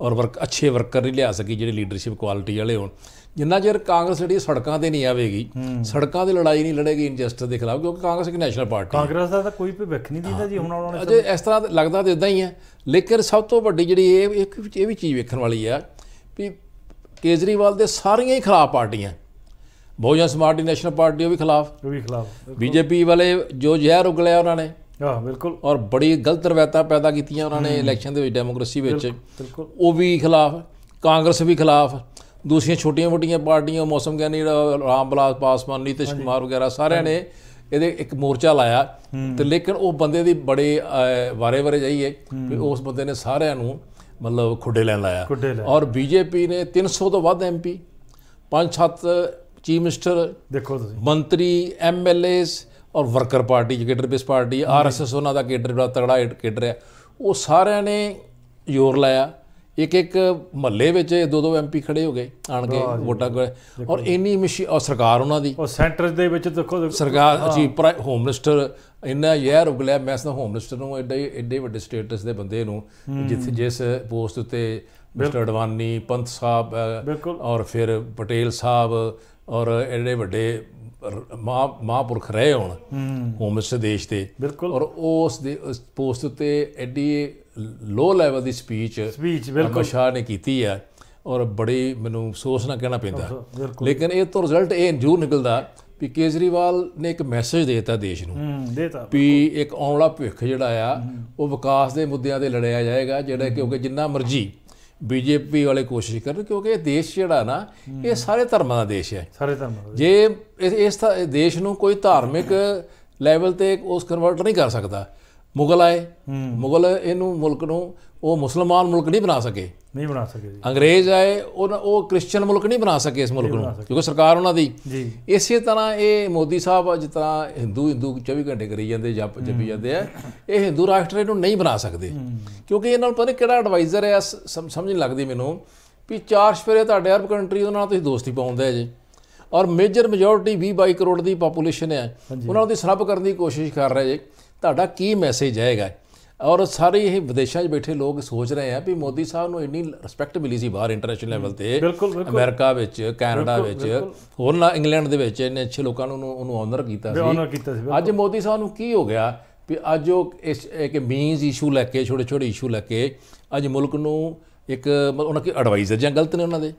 ਔਰ ਵਰਕ ਅੱਛੇ ਵਰਕਰ ਨਹੀਂ ਲਿਆ ਸਕੀ ਜਿਹੜੇ ਲੀਡਰਸ਼ਿਪ ਕੁਆਲਿਟੀ ਵਾਲੇ ਹੋਣ ਜਿੰਨਾ ਚਿਰ ਕਾਂਗਰਸ ਜਿਹੜੀ ਸੜਕਾਂ ਤੇ ਨਹੀਂ ਆਵੇਗੀ ਸੜਕਾਂ ਤੇ ਲੜਾਈ ਨਹੀਂ ਲੜੇਗੀ ਇਨਜਸਟਿਸ ਦੇ ਖਿਲਾਫ ਕਿਉਂਕਿ ਕਾਂਗਰਸ ਇੱਕ ਨੈਸ਼ਨਲ ਪਾਰਟੀ ਕਾਂਗਰਸ ਦਾ ਤਾਂ ਕੋਈ ਭਵਿੱਖ ਨਹੀਂ ਦਿੰਦਾ ਜੀ ਹੁਣ ਉਹਨਾਂ ਨੇ ਅਜੇ ਇਸ ਤਰ੍ਹਾਂ ਲੱਗਦਾ ਤੇ ਇਦਾਂ ਹੀ ਹੈ ਲੇਕਿਨ ਸਭ ਤੋਂ ਵੱਡੀ ਜਿਹੜੀ ਇਹ ਇੱਕ ਇਹ ਵੀ ਚੀਜ਼ ਵੇਖਣ ਵਾਲੀ ਆ ਵੀ ਕੇਜਰੀਵਾਲ ਦੇ ਸਾਰੀਆਂ ਹੀ ਖਰਾਬ ਪਾਰਟੀਆਂ ਬਹੁਜਨ ਸਮਾਰਟੀ ਨੈਸ਼ਨਲ ਪਾਰਟੀ ਉਹ ਵੀ ਖਿਲਾਫ ਉਹ ਵੀ ਖਿਲਾਫ ਬੀਜੇਪੀ ਵਾਲੇ ਜੋ ਜ਼ਹਿਰ ਉਗਲਿਆ ਉਹਨਾਂ ਨੇ ਹਾਂ ਬਿਲਕੁਲ ਔਰ ਬੜੀ ਗਲਤ ਰਵਾਇਤਾਂ ਪੈਦਾ ਕੀਤੀਆਂ ਉਹਨਾਂ ਨੇ ਇਲੈਕਸ਼ਨ ਦੇ ਵਿੱਚ ਡੈਮੋਕ੍ਰੇਸੀ ਵਿੱਚ ਉਹ ਵੀ ਖਿਲਾਫ ਕਾਂਗਰਸ ਵੀ ਖਿਲਾਫ ਦੂਸਰੀਆਂ ਛੋਟੀਆਂ ਵੱਡੀਆਂ ਪਾਰਟੀਆਂ ਮੌਸਮ ਗਿਆਨੀ ਰਾਮ ਬਲਾਸ ਪਾਸਵਾਨ ਨੀਤਿਸ਼ ਕੁਮਾਰ ਵਗੈਰਾ ਸਾਰਿਆਂ ਨੇ ਇਹਦੇ ਇੱਕ ਮੋਰਚਾ ਲਾਇਆ ਤੇ ਲੇਕਿਨ ਉਹ ਬੰਦੇ ਦੀ ਬੜੇ ਵਾਰੇ-ਵਾਰੇ ਜਾਈਏ ਕਿ ਉਸ ਬੰਦੇ ਨੇ ਸਾਰਿਆਂ ਨੂੰ ਮਤਲਬ ਖੁੱਡੇ ਲੈਣ ਲਾਇਆ ਔਰ ਬੀਜੇਪੀ ਨੇ 300 ਤੋਂ ਵੱਧ ਐਮਪੀ 5-7 ਚੀਫ ਮਿਨਿਸਟਰ ਦੇਖੋ ਤੁਸੀਂ ਮੰਤਰੀ ਐਮਐਲਏਸ ਔਰ worker party cadre base party RSS ਉਹਨਾਂ ਦਾ ਕੇਡਰ ਬੜਾ ਤਗੜਾ ਕੇਡਰ ਰਿਹਾ ਉਹ ਸਾਰਿਆਂ ਨੇ ਜ਼ੋਰ ਲਾਇਆ ਇੱਕ ਇੱਕ ਮਹੱਲੇ ਵਿੱਚ ਦੋ ਦੋ ਐਮਪੀ ਖੜੇ ਹੋ ਗਏ ਆਣ ਕੇ ਵੋਟਾਂ ਕੋਲ ਔਰ ਇੰਨੀ ਮਿਸ਼ੀ ਸਰਕਾਰ ਉਹਨਾਂ ਦੀ ਔਰ ਸੈਂਟਰ ਦੇ ਵਿੱਚ ਦੇਖੋ ਸਰਕਾਰ ਜੀ ਹੋਮ ਮਿਨਿਸਟਰ ਇੰਨਾ ਯਾਰ ਗਲੇ ਮੈਂ ਸਨ ਹੋਮ ਮਿਨਿਸਟਰ ਨੂੰ ਐਡੇ ਐਡੇ ਵੱਡੇ ਸਟੇਟਸ ਦੇ ਬੰਦੇ ਨੂੰ ਜਿੱਥੇ ਜਿਸ ਪੋਸਟ ਉੱਤੇ ਮਿਸਟਰ ਅਡਵਾਨੀ ਪੰਤ ਸਾਹਿਬ ਔਰ ਫਿਰ ਪਟੇਲ ਸਾਹਿਬ ਔਰ ਐਡੇ ਵੱਡੇ ਮਾ ਮਹਾਪੁਰਖ ਰਹੇ ਹੋਣ ਹੋਮਸ ਦੇਸ਼ ਤੇ ਔਰ ਉਸ ਦੇ ਪੋਸਟ ਤੇ ਐਡੀ ਲੋ ਲੈਵਲ ਦੀ ਸਪੀਚ ਸਪੀਚ ਬਿਲਕੁਲ ਸ਼ਾਹ ਨੇ ਕੀਤੀ ਆ ਔਰ ਬੜੀ ਮੈਨੂੰ ਅਫਸੋਸ ਨਾਲ ਕਹਿਣਾ ਪੈਂਦਾ ਲੇਕਿਨ ਇਹ ਤੋਂ ਰਿਜ਼ਲਟ ਇਹ ਜੂ ਨਿਕਲਦਾ ਵੀ ਕੇਜਰੀਵਾਲ ਨੇ ਇੱਕ ਮੈਸੇਜ ਦਿੱਤਾ ਦੇਸ਼ ਨੂੰ ਦਿੱਤਾ ਵੀ ਇੱਕ ਆਉਣ ਵਾਲਾ ਭਵਿੱਖ ਜਿਹੜਾ ਆ ਉਹ ਵਿਕਾਸ ਦੇ ਮੁੱਦਿਆਂ ਤੇ ਲੜਿਆ ਜਾਏਗਾ ਜਿਹੜਾ ਕਿਉਂਕਿ ਜਿੰਨਾ ਮਰਜ਼ੀ ਬੀਜੇਪੀ ਵਾਲੇ ਕੋਸ਼ਿਸ਼ ਕਰਨ ਕਿਉਂਕਿ ਇਹ ਦੇਸ਼ ਜਿਹੜਾ ਨਾ ਇਹ ਸਾਰੇ ਧਰਮਾਂ ਦਾ ਦੇਸ਼ ਹੈ ਸਾਰੇ ਧਰਮਾਂ ਦਾ ਜੇ ਇਸ ਦੇਸ਼ ਨੂੰ ਕੋਈ ਧਾਰਮਿਕ ਲੈਵਲ ਤੇ ਉਸ ਕਨਵਰਟ ਨਹੀਂ ਕਰ ਸਕਦਾ ਮੁਗਲ ਆਏ ਮੁਗਲ ਇਹਨੂੰ ਮੁਲਕ ਨੂੰ ਉਹ ਮੁਸਲਮਾਨ ਮੁਲਕ ਨਹੀਂ ਬਣਾ ਸਕੇ ਨਹੀਂ ਬਣਾ ਸਕੇ ਜੀ ਅੰਗਰੇਜ਼ ਆਏ ਉਹ ਉਹ ਕ੍ਰਿਸਚੀਅਨ ਮੁਲਕ ਨਹੀਂ ਬਣਾ ਸਕੇ ਇਸ ਮੁਲਕ ਨੂੰ ਕਿਉਂਕਿ ਸਰਕਾਰ ਉਹਨਾਂ ਦੀ ਜੀ ਇਸੇ ਤਰ੍ਹਾਂ ਇਹ ਮੋਦੀ ਸਾਹਿਬ ਜਿਤਨਾ ਤਰ੍ਹਾਂ ਹਿੰਦੂ ਹਿੰਦੂ 24 ਘੰਟੇ ਕਰੀ ਜਾਂਦੇ ਜਪ ਜਪੀ ਜਾਂਦੇ ਆ ਇਹ ਹਿੰਦੂ ਰਾਸ਼ਟਰ ਇਹਨੂੰ ਨਹੀਂ ਬਣਾ ਸਕਦੇ ਕਿਉਂਕਿ ਇਹਨਾਂ ਨੂੰ ਪਤਾ ਕਿਹੜਾ ਐਡਵਾਈਜ਼ਰ ਹੈ ਸਮਝ ਨਹੀਂ ਲੱਗਦੀ ਮੈਨੂੰ ਵੀ ਚਾਰ ਸ਼ਫਰੇ ਤੁਹਾਡੇ ਅਰਬ ਕੰਟਰੀ ਉਹਨਾਂ ਨਾਲ ਤੁਸੀਂ ਦੋਸਤੀ ਪਾਉਂਦੇ ਜੇ ਔਰ ਮੇਜਰ ਮੈਜੋਰਟੀ 22 ਕਰੋੜ ਦੀ ਪੋਪੂਲੇਸ਼ਨ ਹੈ ਉਹਨਾਂ ਨੂੰ ਸਰਬ ਕਰਨ ਦੀ ਕੋਸ਼ਿਸ਼ ਕਰ ਰਹੇ ਜੇ ਤੁਹਾਡਾ ਕੀ ਮੈਸੇਜ ਆਏਗਾ ਔਰ ਸਾਰੇ ਇਹ ਵਿਦੇਸ਼ਾਂ 'ਚ ਬੈਠੇ ਲੋਕ ਸੋਚ ਰਹੇ ਆ ਵੀ ਮੋਦੀ ਸਾਹਿਬ ਨੂੰ ਇੰਨੀ ਰਿਸਪੈਕਟ ਮਿਲੀ ਸੀ ਬਾਹਰ ਇੰਟਰਨੈਸ਼ਨਲ ਲੈਵਲ ਤੇ ਅਮਰੀਕਾ ਵਿੱਚ ਕੈਨੇਡਾ ਵਿੱਚ ਹੋਰ ਨਾ ਇੰਗਲੈਂਡ ਦੇ ਵਿੱਚ ਇੰਨੇ ਅੱਛੇ ਲੋਕਾਂ ਨੂੰ ਉਹਨੂੰ ਆਨਰ ਕੀਤਾ ਸੀ ਅੱਜ ਮੋਦੀ ਸਾਹਿਬ ਨੂੰ ਕੀ ਹੋ ਗਿਆ ਵੀ ਅੱਜ ਉਹ ਇਸ ਇੱਕ ਮੀਨਸ ਇਸ਼ੂ ਲੈ ਕੇ ਛੋਟੇ ਛੋਟੇ ਇਸ਼ੂ ਲੈ ਕੇ ਅੱਜ ਮੁਲਕ ਨੂੰ ਇੱਕ ਉਹਨਾਂ ਕੀ ਐਡਵਾਈਜ਼ਰ ਜਾਂ ਗਲਤ ਨੇ ਉਹਨਾਂ ਦੇ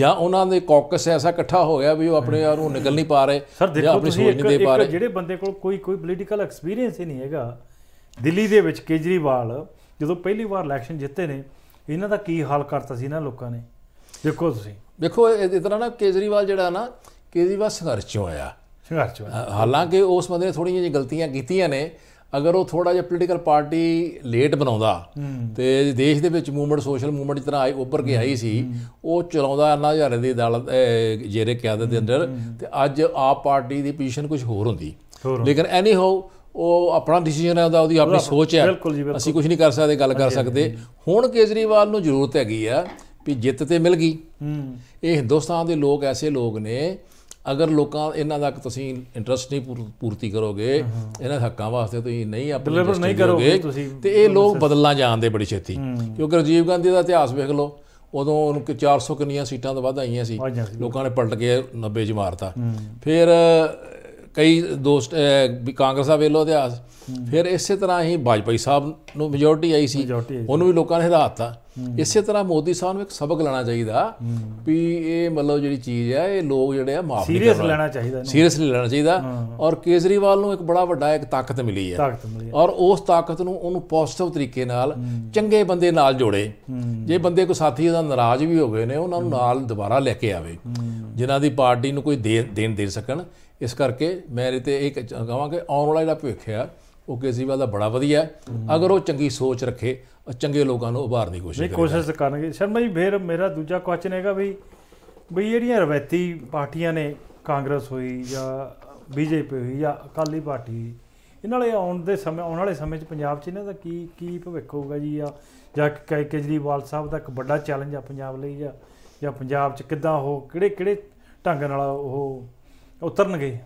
ਜਾਂ ਉਹਨਾਂ ਦੇ ਕੌਕਸ ਐਸਾ ਇਕੱਠਾ ਹੋ ਗਿਆ ਵੀ ਉਹ ਆਪਣੇ ਆਪ ਨੂੰ ਨਿਕਲ ਨਹੀਂ ਪਾ ਰਹੇ ਜਾਂ ਆਪਣੀ ਸੋਚ ਨਹੀਂ ਦੇ ਪਾ ਰਹੇ ਜਿਹੜੇ ਬੰਦੇ ਕੋਲ ਕੋਈ ਕੋਈ ਪੋਲੀਟੀਕਲ ਐਕਸਪੀਰੀਅੰਸ ਹੀ ਨਹੀਂ ਹੈਗਾ ਦਿੱਲੀ ਦੇ ਵਿੱਚ ਕੇਜਰੀਵਾਲ ਜਦੋਂ ਪਹਿਲੀ ਵਾਰ ਇਲੈਕਸ਼ਨ ਜਿੱਤੇ ਨੇ ਇਹਨਾਂ ਦਾ ਕੀ ਹਾਲ ਕਰਤਾ ਸੀ ਇਹਨਾਂ ਲੋਕਾਂ ਨੇ ਦੇਖੋ ਤੁਸੀਂ ਦੇਖੋ ਇਸ ਤਰ੍ਹਾਂ ਨਾ ਕੇਜਰੀਵਾਲ ਜਿਹੜਾ ਨਾ ਕੇਜਰੀਵਾਲ ਸੰਘਰਸ਼ ਚੋਂ ਆਇਆ ਸੰਘਰਸ਼ ਚੋਂ ਹਾਲਾਂਕਿ ਉਸ ਬੰਦੇ ਨੇ ਥੋੜੀਆਂ ਜਿਹੀਆਂ ਗਲਤੀਆਂ ਕੀਤੀਆਂ ਨੇ ਅਗਰ ਉਹ ਥੋੜਾ ਜਿਹਾ ਪੋਲੀਟੀਕਲ ਪਾਰਟੀ ਲੇਟ ਬਣਾਉਂਦਾ ਤੇ ਦੇਸ਼ ਦੇ ਵਿੱਚ ਮੂਵਮੈਂਟ ਸੋਸ਼ਲ ਮੂਵਮੈਂਟ ਦੀ ਆਈ ਉੱਪਰ ਕੇ ਆਈ ਸੀ ਉਹ ਚਲਾਉਂਦਾ ਅੰਨਾ ਹਜ਼ਾਰੇ ਦੀ ਅਦਾਲਤ ਜੇਰੇ ਕਿਆਦਤ ਦੇ ਅੰਦਰ ਤੇ ਅੱਜ ਆਪ ਪਾਰਟੀ ਦੀ ਪੋਜੀਸ਼ਨ ਕੁਝ ਹੋਰ ਹੁੰਦੀ ਲੇਕਿਨ ਐਨੀ ਹਾਊ ਉਹ ਆਪਣਾ ਡਿਸੀਜਨ ਹੈ ਉਹਦਾ ਉਹਦੀ ਆਪਣੀ ਸੋਚ ਹੈ ਅਸੀਂ ਕੁਝ ਨਹੀਂ ਕਰ ਸਕਦੇ ਗੱਲ ਕਰ ਸਕਦੇ ਹੁਣ ਕੇਜਰੀਵਾਲ ਨੂੰ ਜ਼ਰੂਰਤ ਹੈਗੀ ਆ ਵੀ ਜਿੱਤ ਤੇ ਮਿਲ ਗਈ ਇਹ ਹਿੰਦੁਸਤਾਨ ਦੇ ਲੋਕ ਐਸੇ ਲੋਕ ਨੇ ਅਗਰ ਲੋਕਾਂ ਇਹਨਾਂ ਦਾ ਤੁਸੀਂ ਇੰਟਰਸਟ ਨਹੀਂ ਪੂਰਤੀ ਕਰੋਗੇ ਇਹਨਾਂ ਦੇ ਹੱਕਾਂ ਵਾਸਤੇ ਤੁਸੀਂ ਨਹੀਂ ਆਪਣੇ ਡਿਲੀਵਰ ਨਹੀਂ ਕਰੋਗੇ ਤੇ ਇਹ ਲੋਕ ਬਦਲਣਾ ਜਾਣਦੇ ਬੜੀ ਛੇਤੀ ਕਿਉਂਕਿ ਰਜੀਵ ਗਾਂਧੀ ਦਾ ਇਤਿਹਾਸ ਵੇਖ ਲਓ ਉਦੋਂ ਉਹਨੂੰ 400 ਕਿੰਨੀਆਂ ਸੀਟਾਂ ਤੋਂ ਵੱਧ ਆਈਆਂ ਸੀ ਲੋਕਾਂ ਨੇ ਪਲਟ ਕੇ 90 ਜਮਾਰਤਾ ਫਿਰ ਕਈ ਦੋਸਤ ਕਾਂਗਰਸ ਦਾ ਵੇਲੋ ਇਤਿਹਾਸ ਫਿਰ ਇਸੇ ਤਰ੍ਹਾਂ ਹੀ ਬਾਜਪਾਈ ਸਾਹਿਬ ਨੂੰ ਮੈਜੋਰਟੀ ਆਈ ਸੀ ਉਹਨੂੰ ਵੀ ਲੋਕਾਂ ਨੇ ਹਦਾਤਾ ਇਸੇ ਤਰ੍ਹਾਂ ਮੋਦੀ ਸਾਹਿਬ ਨੂੰ ਇੱਕ ਸਬਕ ਲੈਣਾ ਚਾਹੀਦਾ ਵੀ ਇਹ ਮਤਲਬ ਜਿਹੜੀ ਚੀਜ਼ ਆ ਇਹ ਲੋਕ ਜਿਹੜੇ ਆ ਮਾਫ ਨਹੀਂ ਸੀਰੀਅਸ ਲੈਣਾ ਚਾਹੀਦਾ ਸੀਰੀਅਸਲੀ ਲੈਣਾ ਚਾਹੀਦਾ ਔਰ ਕੇਜਰੀਵਾਲ ਨੂੰ ਇੱਕ ਬੜਾ ਵੱਡਾ ਇੱਕ ਤਾਕਤ ਮਿਲੀ ਹੈ ਔਰ ਉਸ ਤਾਕਤ ਨੂੰ ਉਹਨੂੰ ਪੋਜ਼ਿਟਿਵ ਤਰੀਕੇ ਨਾਲ ਚੰਗੇ ਬੰਦੇ ਨਾਲ ਜੋੜੇ ਜੇ ਬੰਦੇ ਕੋਈ ਸਾਥੀ ਉਹਦਾ ਨਾਰਾਜ਼ ਵੀ ਹੋ ਗਏ ਨੇ ਉਹਨਾਂ ਨੂੰ ਨਾਲ ਦੁਬਾਰਾ ਲੈ ਕੇ ਆਵੇ ਜਿਨ੍ਹਾਂ ਦੀ ਪਾਰਟੀ ਨੂੰ ਕੋਈ ਦੇਣ ਦੇ ਸਕਣ ਇਸ ਕਰਕੇ ਮੈਂ ਇਹ ਤੇ ਇਹ ਕਹਾਂਗਾ ਕਿ ਆਉਣ ਵਾਲਾ ਜਿਹੜਾ ਭਵਿੱਖ ਹੈ ਉਹ ਕੇਜਰੀਵਾਲ ਦਾ ਬੜਾ ਵਧੀਆ ਅਗਰ ਉਹ ਚੰਗੀ ਸੋਚ ਰੱਖੇ ਚੰਗੇ ਲੋਕਾਂ ਨੂੰ ਉਭਾਰਨ ਦੀ ਕੋਸ਼ਿਸ਼ ਕਰੇ ਕੋਸ਼ਿਸ਼ ਕਰਨਗੇ ਸ਼ਰਮਾ ਜੀ ਫੇਰ ਮੇਰਾ ਦੂਜਾ ਕੁਐਸਚਨ ਹੈਗਾ ਵੀ ਬਈ ਜਿਹੜੀਆਂ ਰਵੈਤੀ ਪਾਰਟੀਆਂ ਨੇ ਕਾਂਗਰਸ ਹੋਈ ਜਾਂ ਬੀਜੇਪੀ ਹੋਈ ਜਾਂ ਅਕਾਲੀ ਪਾਰਟੀ ਇਹਨਾਂ ਵਾਲੇ ਆਉਣ ਦੇ ਸਮੇਂ ਆਉਣ ਵਾਲੇ ਸਮੇਂ 'ਚ ਪੰਜਾਬ 'ਚ ਇਹਨਾਂ ਦਾ ਕੀ ਕੀ ਭਵਿੱਖ ਹੋਊਗਾ ਜੀ ਆ ਜਾਂ ਕੇਜਰੀਵਾਲ ਸਾਹਿਬ ਦਾ ਇੱਕ ਵੱਡਾ ਚੈਲੰਜ ਆ ਪੰਜਾਬ ਲਈ ਜਾਂ ਜਾਂ ਪੰਜਾਬ 'ਚ ਕਿੱਦਾਂ ਉਹ ਕਿਹੜੇ ਕਿਹੜੇ ਢੰਗ ਨਾਲ ਉਹ ਉਤਰਨਗੇ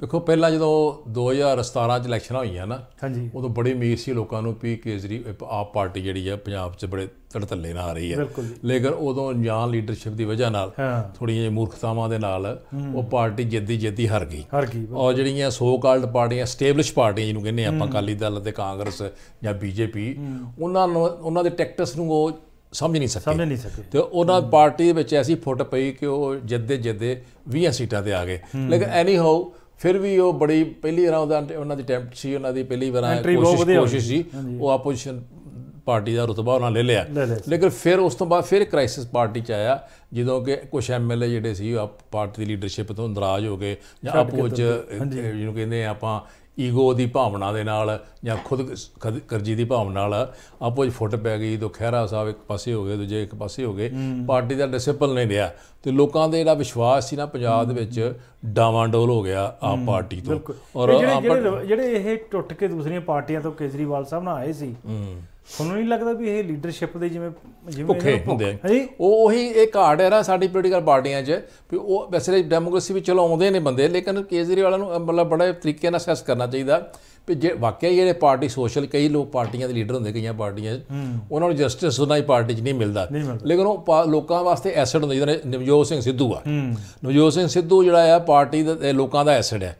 ਦੇਖੋ ਪਹਿਲਾਂ ਜਦੋਂ 2017 ਚ ਇਲੈਕਸ਼ਨਾਂ ਹੋਈਆਂ ਨਾ ਹਾਂਜੀ ਉਦੋਂ ਬੜੀ ਉਮੀਦ ਸੀ ਲੋਕਾਂ ਨੂੰ ਵੀ ਕੇਜਰੀ ਆਪ ਪਾਰਟੀ ਜਿਹੜੀ ਆ ਪੰਜਾਬ 'ਚ ਬੜੇ ਤੱਲੇ ਨਾਲ ਆ ਰਹੀ ਹੈ ਲੇਕਿਨ ਉਦੋਂ ਅਨਜਾਨ ਲੀਡਰਸ਼ਿਪ ਦੀ ਵਜ੍ਹਾ ਨਾਲ ਥੋੜੀਆਂ ਜਿਹੀ ਮੂਰਖਤਾਵਾਂ ਦੇ ਨਾਲ ਉਹ ਪਾਰਟੀ ਜਿੱਦੀ ਜਿੱਦੀ ਹਾਰ ਗਈ ਔਰ ਜਿਹੜੀਆਂ ਸੋ ਕਾਲਡ ਪਾਰਟੀਆਂ ਸਟੇਬਲਿਸ਼ ਪਾਰਟੀਆਂ ਜਿਹਨੂੰ ਕਹਿੰਦੇ ਆਪਾਂ ਅਕਾਲੀ ਦਲ ਤੇ ਕਾਂਗਰਸ ਜਾਂ ਬੀਜੇਪੀ ਉਹਨਾਂ ਨੂੰ ਉਹਨਾਂ ਦੇ ਟੈਕਟਸ ਨੂੰ ਉਹ ਸਮਝ ਨਹੀਂ ਸਕੇ ਸਮਝ ਨਹੀਂ ਸਕੇ ਤੇ ਉਹਨਾਂ ਪਾਰਟੀ ਦੇ ਵਿੱਚ ਐਸੀ ਫੁੱਟ ਪਈ ਕਿ ਉਹ ਜਿੱਦੇ ਜਿੱਦੇ 20 ਸੀਟਾਂ ਤੇ ਆ ਗਏ ਲੇਕਿਨ ਐਨੀ ਹਾਊ ਫਿਰ ਵੀ ਉਹ ਬੜੀ ਪਹਿਲੀ ਵਾਰ ਉਹਨਾਂ ਦੀ ਅਟੈਂਪਟ ਸੀ ਉਹਨਾਂ ਦੀ ਪਹਿਲੀ ਵਾਰ ਕੋਸ਼ਿਸ਼ ਕੋਸ਼ਿਸ਼ ਸੀ ਉਹ ਆਪੋਜੀਸ਼ਨ ਪਾਰਟੀ ਦਾ ਰਤਬਾ ਉਹਨਾਂ ਲੈ ਲਿਆ ਲੇਕਿਨ ਫਿਰ ਉਸ ਤੋਂ ਬਾਅਦ ਫਿਰ ਕ੍ਰਾਈਸਿਸ ਪਾਰਟੀ ਚ ਆਇਆ ਜਦੋਂ ਕਿ ਕੁਝ ਐਮਐਲਏ ਜਿਹੜੇ ਸੀ ਉਹ ਪਾਰਟੀ ਦੀ ਲੀਡਰਸ਼ਿਪ ਤੋਂ ਨਾਰਾਜ਼ ਹੋ ਗਏ ਜਾਂ ਆਪੋ ਵਿੱਚ ਜਿਹਨੂੰ ਕਹਿੰਦੇ ਆਪਾਂ ਈਗੋ ਦੀ ਭਾਵਨਾ ਦੇ ਨਾਲ ਜਾਂ ਖੁਦ ਕਰਜੀ ਦੀ ਭਾਵਨਾ ਨਾਲ ਆਪੋ ਜੀ ਫੁੱਟ ਪੈ ਗਈ ਖਹਿਰਾ ਸਾਹਿਬ ਇੱਕ ਪਾਸੇ ਹੋ ਗਏ ਦੂਜੇ ਇੱਕ ਪਾਸੇ ਹੋ ਗਏ ਪਾਰਟੀ ਦਾ ਡਿਸਪਲ ਨਹੀਂ ਰਿਹਾ ਤੇ ਲੋਕਾਂ ਦੇ ਜਿਹੜਾ ਵਿਸ਼ਵਾਸ ਸੀ ਨਾ ਪੰਜਾਬ ਦੇ ਵਿੱਚ ਡਾਵਾਂਡੋਲ ਹੋ ਗਿਆ ਆ ਪਾਰਟੀ ਤੋਂ ਔਰ ਜਿਹੜੇ ਜਿਹੜੇ ਇਹ ਟੁੱਟ ਕੇ ਦੂਸਰੀਆਂ ਪਾਰਟੀਆਂ ਤੋਂ ਕੇਜਰੀਵਾਲ ਸਾਹਿਬ ਨਾਲ ਆਏ ਸੀ ਤੁਹਾਨੂੰ ਨਹੀਂ ਲੱਗਦਾ ਵੀ ਇਹ ਲੀਡਰਸ਼ਿਪ ਦੇ ਜਿਵੇਂ ਜਿਵੇਂ ਭੁੱਖੇ ਹੁੰਦੇ ਆ ਉਹ ਉਹੀ ਇਹ ਘਾਟ ਹੈ ਨਾ ਸਾਡੀ ਪੋਲੀਟੀਕਲ ਪਾਰਟੀਆਂ 'ਚ ਵੀ ਉਹ ਵੈਸੇ ਡੈਮੋਕ੍ਰੇਸੀ ਵੀ ਚਲੋ ਆਉਂਦੇ ਨੇ ਬੰਦੇ ਲੇਕਿਨ ਕੇਜਰੀ ਵਾਲਾ ਨੂੰ ਮਤਲਬ ਬੜੇ ਤਰੀਕੇ ਨਾਲ ਅਸੈਸ ਕਰਨਾ ਚਾਹੀਦਾ ਵੀ ਜੇ ਵਾਕਿਆ ਜਿਹੜੇ ਪਾਰਟੀ ਸੋਸ਼ਲ ਕਈ ਲੋਕ ਪਾਰਟੀਆਂ ਦੇ ਲੀਡਰ ਹੁੰਦੇ ਕਈਆਂ ਪਾਰਟੀਆਂ ਉਹਨਾਂ ਨੂੰ ਜਸਟਿਸ ਉਹਨਾਂ ਦੀ ਪਾਰਟੀ 'ਚ ਨਹੀਂ ਮਿਲਦਾ ਲੇਕਿਨ ਉਹ ਲੋਕਾਂ ਵਾਸਤੇ ਐਸਟ ਹੁੰਦਾ ਜਿਹਦਾ ਨਵਜੋਤ ਸਿੰਘ ਸਿੱਧੂ ਆ ਨਵਜੋਤ ਸਿੰਘ ਸਿੱਧੂ ਜਿਹੜਾ ਆ ਪਾਰਟੀ ਦੇ ਲੋਕਾਂ ਦਾ ਐਸਟ ਹੈ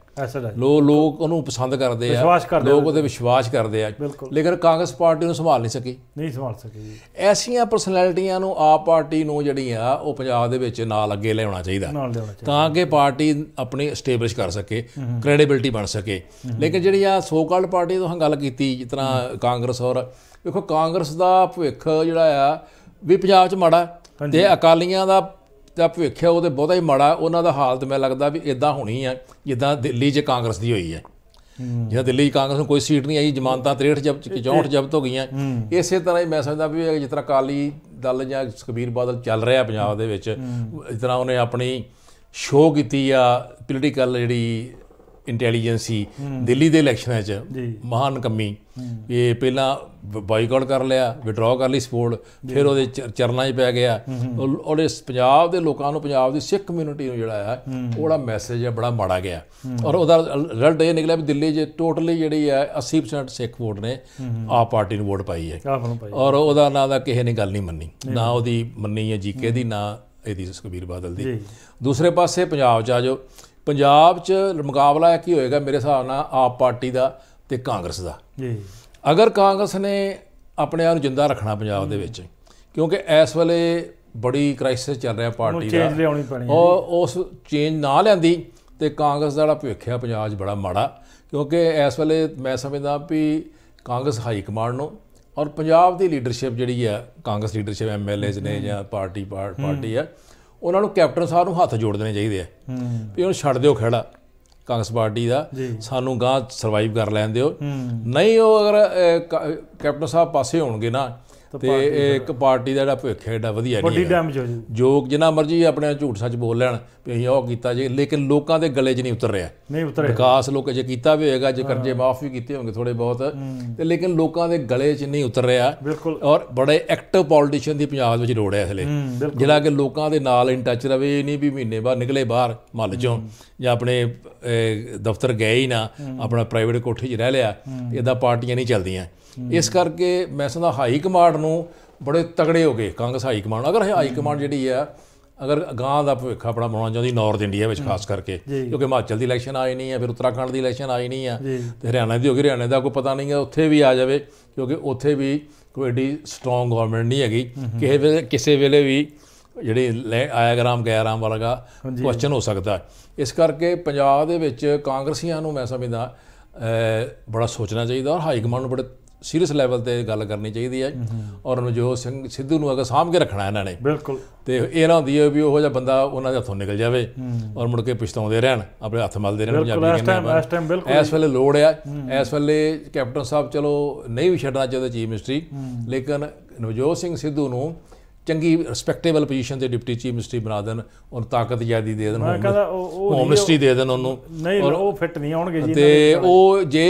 ਲੋ ਲੋਕ ਉਹਨੂੰ ਪਸੰਦ ਕਰਦੇ ਆ ਲੋਕ ਉਹਦੇ ਵਿਸ਼ਵਾਸ ਕਰਦੇ ਆ ਲੇਕਿਨ ਕਾਂਗਰਸ ਪਾਰਟੀ ਨੂੰ ਸੰਭਾਲ ਨਹੀਂ ਸਕੀ ਨਹੀਂ ਸੰਭਾਲ ਸਕੀ ਜੀ ਐਸੀਆਂ ਪਰਸਨੈਲਿਟੀਆਂ ਨੂੰ ਆਪ ਪਾਰਟੀ ਨੂੰ ਆ ਉਹ ਪੰਜਾਬ ਦੇ ਵਿੱਚ ਨਾਲ ਅੱਗੇ ਲਿਆਉਣਾ ਚਾਹੀਦਾ ਤਾਂ ਕਿ ਪਾਰਟੀ ਆਪਣੀ ਸਟੇਬਲਿਸ਼ ਕਰ ਸਕੇ ਕ੍ਰੈਡੀਬਿਲਟੀ ਬਣ ਸਕੇ ਲੇਕਿਨ ਜਿਹੜੀ ਆ ਸੋ ਕਾਲਡ ਪਾਰਟੀ ਤੋਂ ਹਾਂ ਗੱਲ ਕੀਤੀ ਜਿਸ ਤਰ੍ਹਾਂ ਕਾਂਗਰਸ ਔਰ ਵੇਖੋ ਕਾਂਗਰਸ ਦਾ ਭਵਿੱਖ ਜਿਹੜਾ ਆ ਵੀ ਪੰਜਾਬ 'ਚ ਮਾੜਾ ਤੇ ਅਕਾਲੀਆਂ ਦਾ ਤਾਂ ਭਵਿੱਖ ਹੈ ਉਹਦੇ ਬਹੁਤਾ ਹੀ ਮਾੜਾ ਉਹਨਾਂ ਦਾ ਹਾਲਤ ਮੈਨੂੰ ਲੱਗਦਾ ਵੀ ਇਦਾਂ ਹੋਣੀ ਹੈ ਜਿੱਦਾਂ ਦਿੱਲੀ 'ਚ ਕਾਂਗਰਸ ਦੀ ਹੋਈ ਹੈ ਜਿਹੜਾ ਦਿੱਲੀ ਕਾਂਗਰਸ ਨੂੰ ਕੋਈ ਸੀਟ ਨਹੀਂ ਆਈ ਜਮਾਨਤਾਂ 63 ਜਬ 64 ਜਬਤ ਹੋ ਗਈਆਂ ਇਸੇ ਤਰ੍ਹਾਂ ਹੀ ਮੈਂ ਸਮਝਦਾ ਵੀ ਜਿਸ ਤਰ੍ਹਾਂ ਕਾਲੀ ਦਲ ਜਾਂ ਸੁਖਬੀਰ ਬਾਦਲ ਚੱਲ ਰਿਹਾ ਪੰਜਾਬ ਦੇ ਵਿੱਚ ਜਿਸ ਤਰ੍ਹਾਂ ਉਹਨੇ ਆਪਣੀ ਸ਼ੋਅ ਕੀਤੀ ਆ ਪੋਲੀਟੀਕਲ ਜਿਹੜੀ ਇੰਟੈਲੀਜੈਂਸੀ ਦਿੱਲੀ ਦੇ ਇਲੈਕਸ਼ਨਾਂ 'ਚ ਮਹਾਨ ਕੰਮੀ ਇਹ ਪਹਿਲਾਂ ਬਾਈਕਾਟ ਕਰ ਲਿਆ ਵਿਡਰਾਅ ਕਰ ਲਈ ਸਪੋਰਟ ਫਿਰ ਉਹਦੇ ਚਰਨਾਂ 'ਚ ਪੈ ਗਿਆ ਉਹਦੇ ਪੰਜਾਬ ਦੇ ਲੋਕਾਂ ਨੂੰ ਪੰਜਾਬ ਦੀ ਸਿੱਖ ਕਮਿਊਨਿਟੀ ਨੂੰ ਜਿਹੜਾ ਆ ਉਹਦਾ ਮੈਸੇਜ ਆ ਬੜਾ ਮਾੜਾ ਗਿਆ ਔਰ ਉਹਦਾ ਰਿਜ਼ਲਟ ਇਹ ਨਿਕਲਿਆ ਵੀ ਦਿੱਲੀ 'ਚ ਟੋਟਲੀ ਜਿਹੜੀ ਹੈ 80% ਸਿੱਖ ਵੋਟ ਨੇ ਆਪ ਪਾਰਟੀ ਨੂੰ ਵੋਟ ਪਾਈ ਹੈ ਔਰ ਉਹਦਾ ਨਾਂ ਦਾ ਕਿਸੇ ਨੇ ਗੱਲ ਨਹੀਂ ਮੰਨੀ ਨਾ ਉਹਦੀ ਮੰਨੀ ਹੈ ਜੀਕੇ ਦੀ ਨਾ ਇਹਦੀ ਸੁਖਬੀਰ ਬਾਦਲ ਦੀ ਦੂਸਰੇ ਪਾਸੇ ਪੰਜਾਬ 'ਚ ਆ ਜੋ ਪੰਜਾਬ 'ਚ ਮੁਕਾਬਲਾ ਕੀ ਹੋਏਗਾ ਮੇਰੇ ਹਿਸਾਬ ਨਾਲ ਆਪ ਪਾਰਟੀ ਦਾ ਤੇ ਕਾਂਗਰਸ ਦਾ ਜੀ ਅਗਰ ਕਾਂਗਰਸ ਨੇ ਆਪਣੇ ਆਪ ਨੂੰ ਜਿੰਦਾ ਰੱਖਣਾ ਪੰਜਾਬ ਦੇ ਵਿੱਚ ਕਿਉਂਕਿ ਇਸ ਵੇਲੇ ਬੜੀ ਕ੍ਰਾਈਸਿਸ ਚੱਲ ਰਿਹਾ ਪਾਰਟੀ ਦਾ ਚੇਂਜ ਲਿਆਉਣੀ ਪੈਣੀ ਉਹ ਉਸ ਚੇਂਜ ਨਾ ਲੈਂਦੀ ਤੇ ਕਾਂਗਰਸ ਦਾ ਜਿਹੜਾ ਭਵਿੱਖ ਹੈ ਪੰਜਾਬ 'ਚ ਬੜਾ ਮਾੜਾ ਕਿਉਂਕਿ ਇਸ ਵੇਲੇ ਮੈਂ ਸਮਝਦਾ ਵੀ ਕਾਂਗਰਸ ਹਾਈ ਕਮਾਂਡ ਨੂੰ ਔਰ ਪੰਜਾਬ ਦੀ ਲੀਡਰਸ਼ਿਪ ਜਿਹੜੀ ਹੈ ਕਾਂਗਰਸ ਲੀਡਰਸ਼ਿਪ ਐਮਐਲਏਜ਼ ਨੇ ਜਾਂ ਪਾਰਟੀ ਪਾਰਟੀ ਹੈ ਉਹਨਾਂ ਨੂੰ ਕੈਪਟਨ ਸਾਹਿਬ ਨੂੰ ਹੱਥ ਜੋੜ ਦੇਣੇ ਚਾਹੀਦੇ ਆ ਵੀ ਉਹਨੂੰ ਛੱਡ ਦਿਓ ਖੇੜਾ ਕਾਂਗਰਸ ਪਾਰਟੀ ਦਾ ਸਾਨੂੰ ਗਾਂ ਸਰਵਾਈਵ ਕਰ ਲੈਣ ਦਿਓ ਨਹੀਂ ਉਹ ਅਗਰ ਕੈਪਟਨ ਸਾਹਿਬ ਪਾਸੇ ਹੋਣਗੇ ਨਾ ਤੇ ਇੱਕ ਪਾਰਟੀ ਦਾ ਜਿਹੜਾ ਭਵਿੱਖ ਹੈ ਵਧੀਆ ਨਹੀਂ ਬੜੀ ਡੈਮੇਜ ਹੋ ਜੀ ਜੋ ਜਿੰਨਾ ਮਰਜੀ ਆਪਣੇ ਝੂਠ ਸੱਚ ਬੋਲ ਲੈਣ ਵੀ ਅਸੀਂ ਉਹ ਕੀਤਾ ਜੇ ਲੇਕਿਨ ਲੋਕਾਂ ਦੇ ਗਲੇ 'ਚ ਨਹੀਂ ਉਤਰ ਰਿਹਾ ਨਹੀਂ ਉਤਰ ਰਿਹਾ ਵਿਕਾਸ ਲੋਕ ਜੇ ਕੀਤਾ ਵੀ ਹੋਏਗਾ ਜੇ ਕਰਜ਼ੇ ਮਾਫ ਵੀ ਕੀਤੇ ਹੋਣਗੇ ਥੋੜੇ ਬਹੁਤ ਤੇ ਲੇਕਿਨ ਲੋਕਾਂ ਦੇ ਗਲੇ 'ਚ ਨਹੀਂ ਉਤਰ ਰਿਹਾ ਬਿਲਕੁਲ ਔਰ ਬੜੇ ਐਕਟਿਵ ਪੋਲਿਟਿਸ਼ੀਅਨ ਦੀ ਪੰਜਾਬ ਵਿੱਚ ਲੋੜ ਹੈ ਇਸ ਜਿਹੜਾ ਕਿ ਲੋਕਾਂ ਦੇ ਨਾਲ ਇਨ ਟੱਚ ਰਵੇ ਇਹ ਨਹੀਂ ਵੀ ਮਹੀਨੇ ਬਾਅਦ ਨਿਕਲੇ ਬਾਹਰ ਮੱਲ 'ਚੋਂ ਜਾਂ ਆਪਣੇ ਦਫ਼ਤਰ ਗਏ ਹੀ ਨਾ ਆਪਣਾ ਪ੍ਰਾਈਵੇਟ ਕੋਠੇ 'ਚ ਰਹਿ ਲਿਆ ਇਹਦਾ ਪਾਰਟੀਆਂ ਨਹੀਂ ਚੱਲਦੀਆਂ ਇਸ ਕਰਕੇ ਮੈਂ ਸੰਦਾ ਹਾਈ ਕਮਾਂਡ ਨੂੰ ਬੜੇ ਤਗੜੇ ਹੋ ਗਏ ਕਾਂਗਰਸ ਹਾਈ ਕਮਾਂਡ ਅਗਰ ਹਾਈ ਕਮਾਂਡ ਜਿਹੜੀ ਹੈ ਅਗਰ ਗਾਂ ਦਾ ਭਵਿੱਖ ਆਪਣਾ ਬਣਾਉਣਾ ਚਾਹੁੰਦੀ ਨਾਰਥ ਇੰਡੀਆ ਵਿੱਚ ਖਾਸ ਕਰਕੇ ਕਿਉਂਕਿ ਹਿਮਾਚਲ ਦੀ ਇਲੈਕਸ਼ਨ ਆਈ ਨਹੀਂ ਹੈ ਫਿਰ ਉੱਤਰਾਖੰਡ ਦੀ ਇਲੈਕਸ਼ਨ ਆਈ ਨਹੀਂ ਹੈ ਤੇ ਹਰਿਆਣਾ ਦੀ ਹੋ ਗਈ ਹਰਿਆਣਾ ਦਾ ਕੋਈ ਪਤਾ ਨਹੀਂ ਹੈ ਉੱਥੇ ਵੀ ਆ ਜਾਵੇ ਕਿਉਂਕਿ ਉੱਥੇ ਵੀ ਕੋਈ ਏਡੀ ਸਟਰੋਂਗ ਗਵਰਨਮੈਂਟ ਨਹੀਂ ਹੈਗੀ ਕਿਸੇ ਵੇਲੇ ਕਿਸੇ ਵੇਲੇ ਵੀ ਜਿਹੜੇ ਆਇਆਗ੍ਰਾਮ ਗੈਰਾਮ ਵਰਗਾ ਕੁਐਸਚਨ ਹੋ ਸਕਦਾ ਇਸ ਕਰਕੇ ਪੰਜਾਬ ਦੇ ਵਿੱਚ ਕਾਂਗਰਸੀਆਂ ਨੂੰ ਮੈਂ ਸਮਝਦਾ ਬੜਾ ਸੋਚਣਾ ਚਾਹੀਦਾ ਔਰ ਹਾਈ ਕਮਾਂਡ ਨੂੰ ਬੜੇ ਸੀਰੀਅਸ ਲੈਵਲ ਤੇ ਗੱਲ ਕਰਨੀ ਚਾਹੀਦੀ ਹੈ ਔਰ ਨਵਜੋਤ ਸਿੰਘ ਸਿੱਧੂ ਨੂੰ ਅਗਰ ਸਾਹਮਣੇ ਰੱਖਣਾ ਇਹਨਾਂ ਨੇ ਬਿਲਕੁਲ ਤੇ ਇਹ ਨਾ ਹੁੰਦੀ ਹੈ ਵੀ ਉਹੋ ਜਿਹਾ ਬੰਦਾ ਉਹਨਾਂ ਦੇ ਹੱਥੋਂ ਨਿਕਲ ਜਾਵੇ ਔਰ ਮੁੜ ਕੇ ਪਛਤਾਉਂਦੇ ਰਹਿਣ ਆਪਣੇ ਹੱਥ ਮਲਦੇ ਰਹਿਣ ਪੰਜਾਬੀ ਕਹਿੰਦੇ ਇਸ ਟਾਈਮ ਬਿਲਕੁਲ ਇਸ ਵੇਲੇ ਲੋੜ ਆ ਇਸ ਵੇਲੇ ਕੈਪਟਨ ਸਾਹਿਬ ਚਲੋ ਨਹੀਂ ਵੀ ਛੱਡਣਾ ਚਾਹੁੰਦੇ ਚੀਫ ਮਿਨਿਸਟਰੀ ਲੇਕਿਨ ਨਵਜੋਤ ਸਿੰਘ ਸਿੱਧੂ ਨੂੰ ਚੰਗੀ ਰਿਸਪੈਕਟੇਬਲ ਪੋਜੀਸ਼ਨ ਤੇ ਡਿਪਟੀ ਚੀਫ ਮਿਨਿਸਟਰੀ ਬਣਾ ਦੇਣ ਉਹਨੂੰ ਤਾਕਤ ਜਿਆਦੀ ਦੇ ਦੇਣ ਹੋਮ ਮਿਨਿਸਟਰੀ ਦੇ ਦੇਣ ਉਹਨੂੰ ਨਹੀਂ ਉਹ ਫਿੱਟ ਨਹੀਂ ਆਉਣਗੇ ਜੀ ਤੇ ਉਹ ਜੇ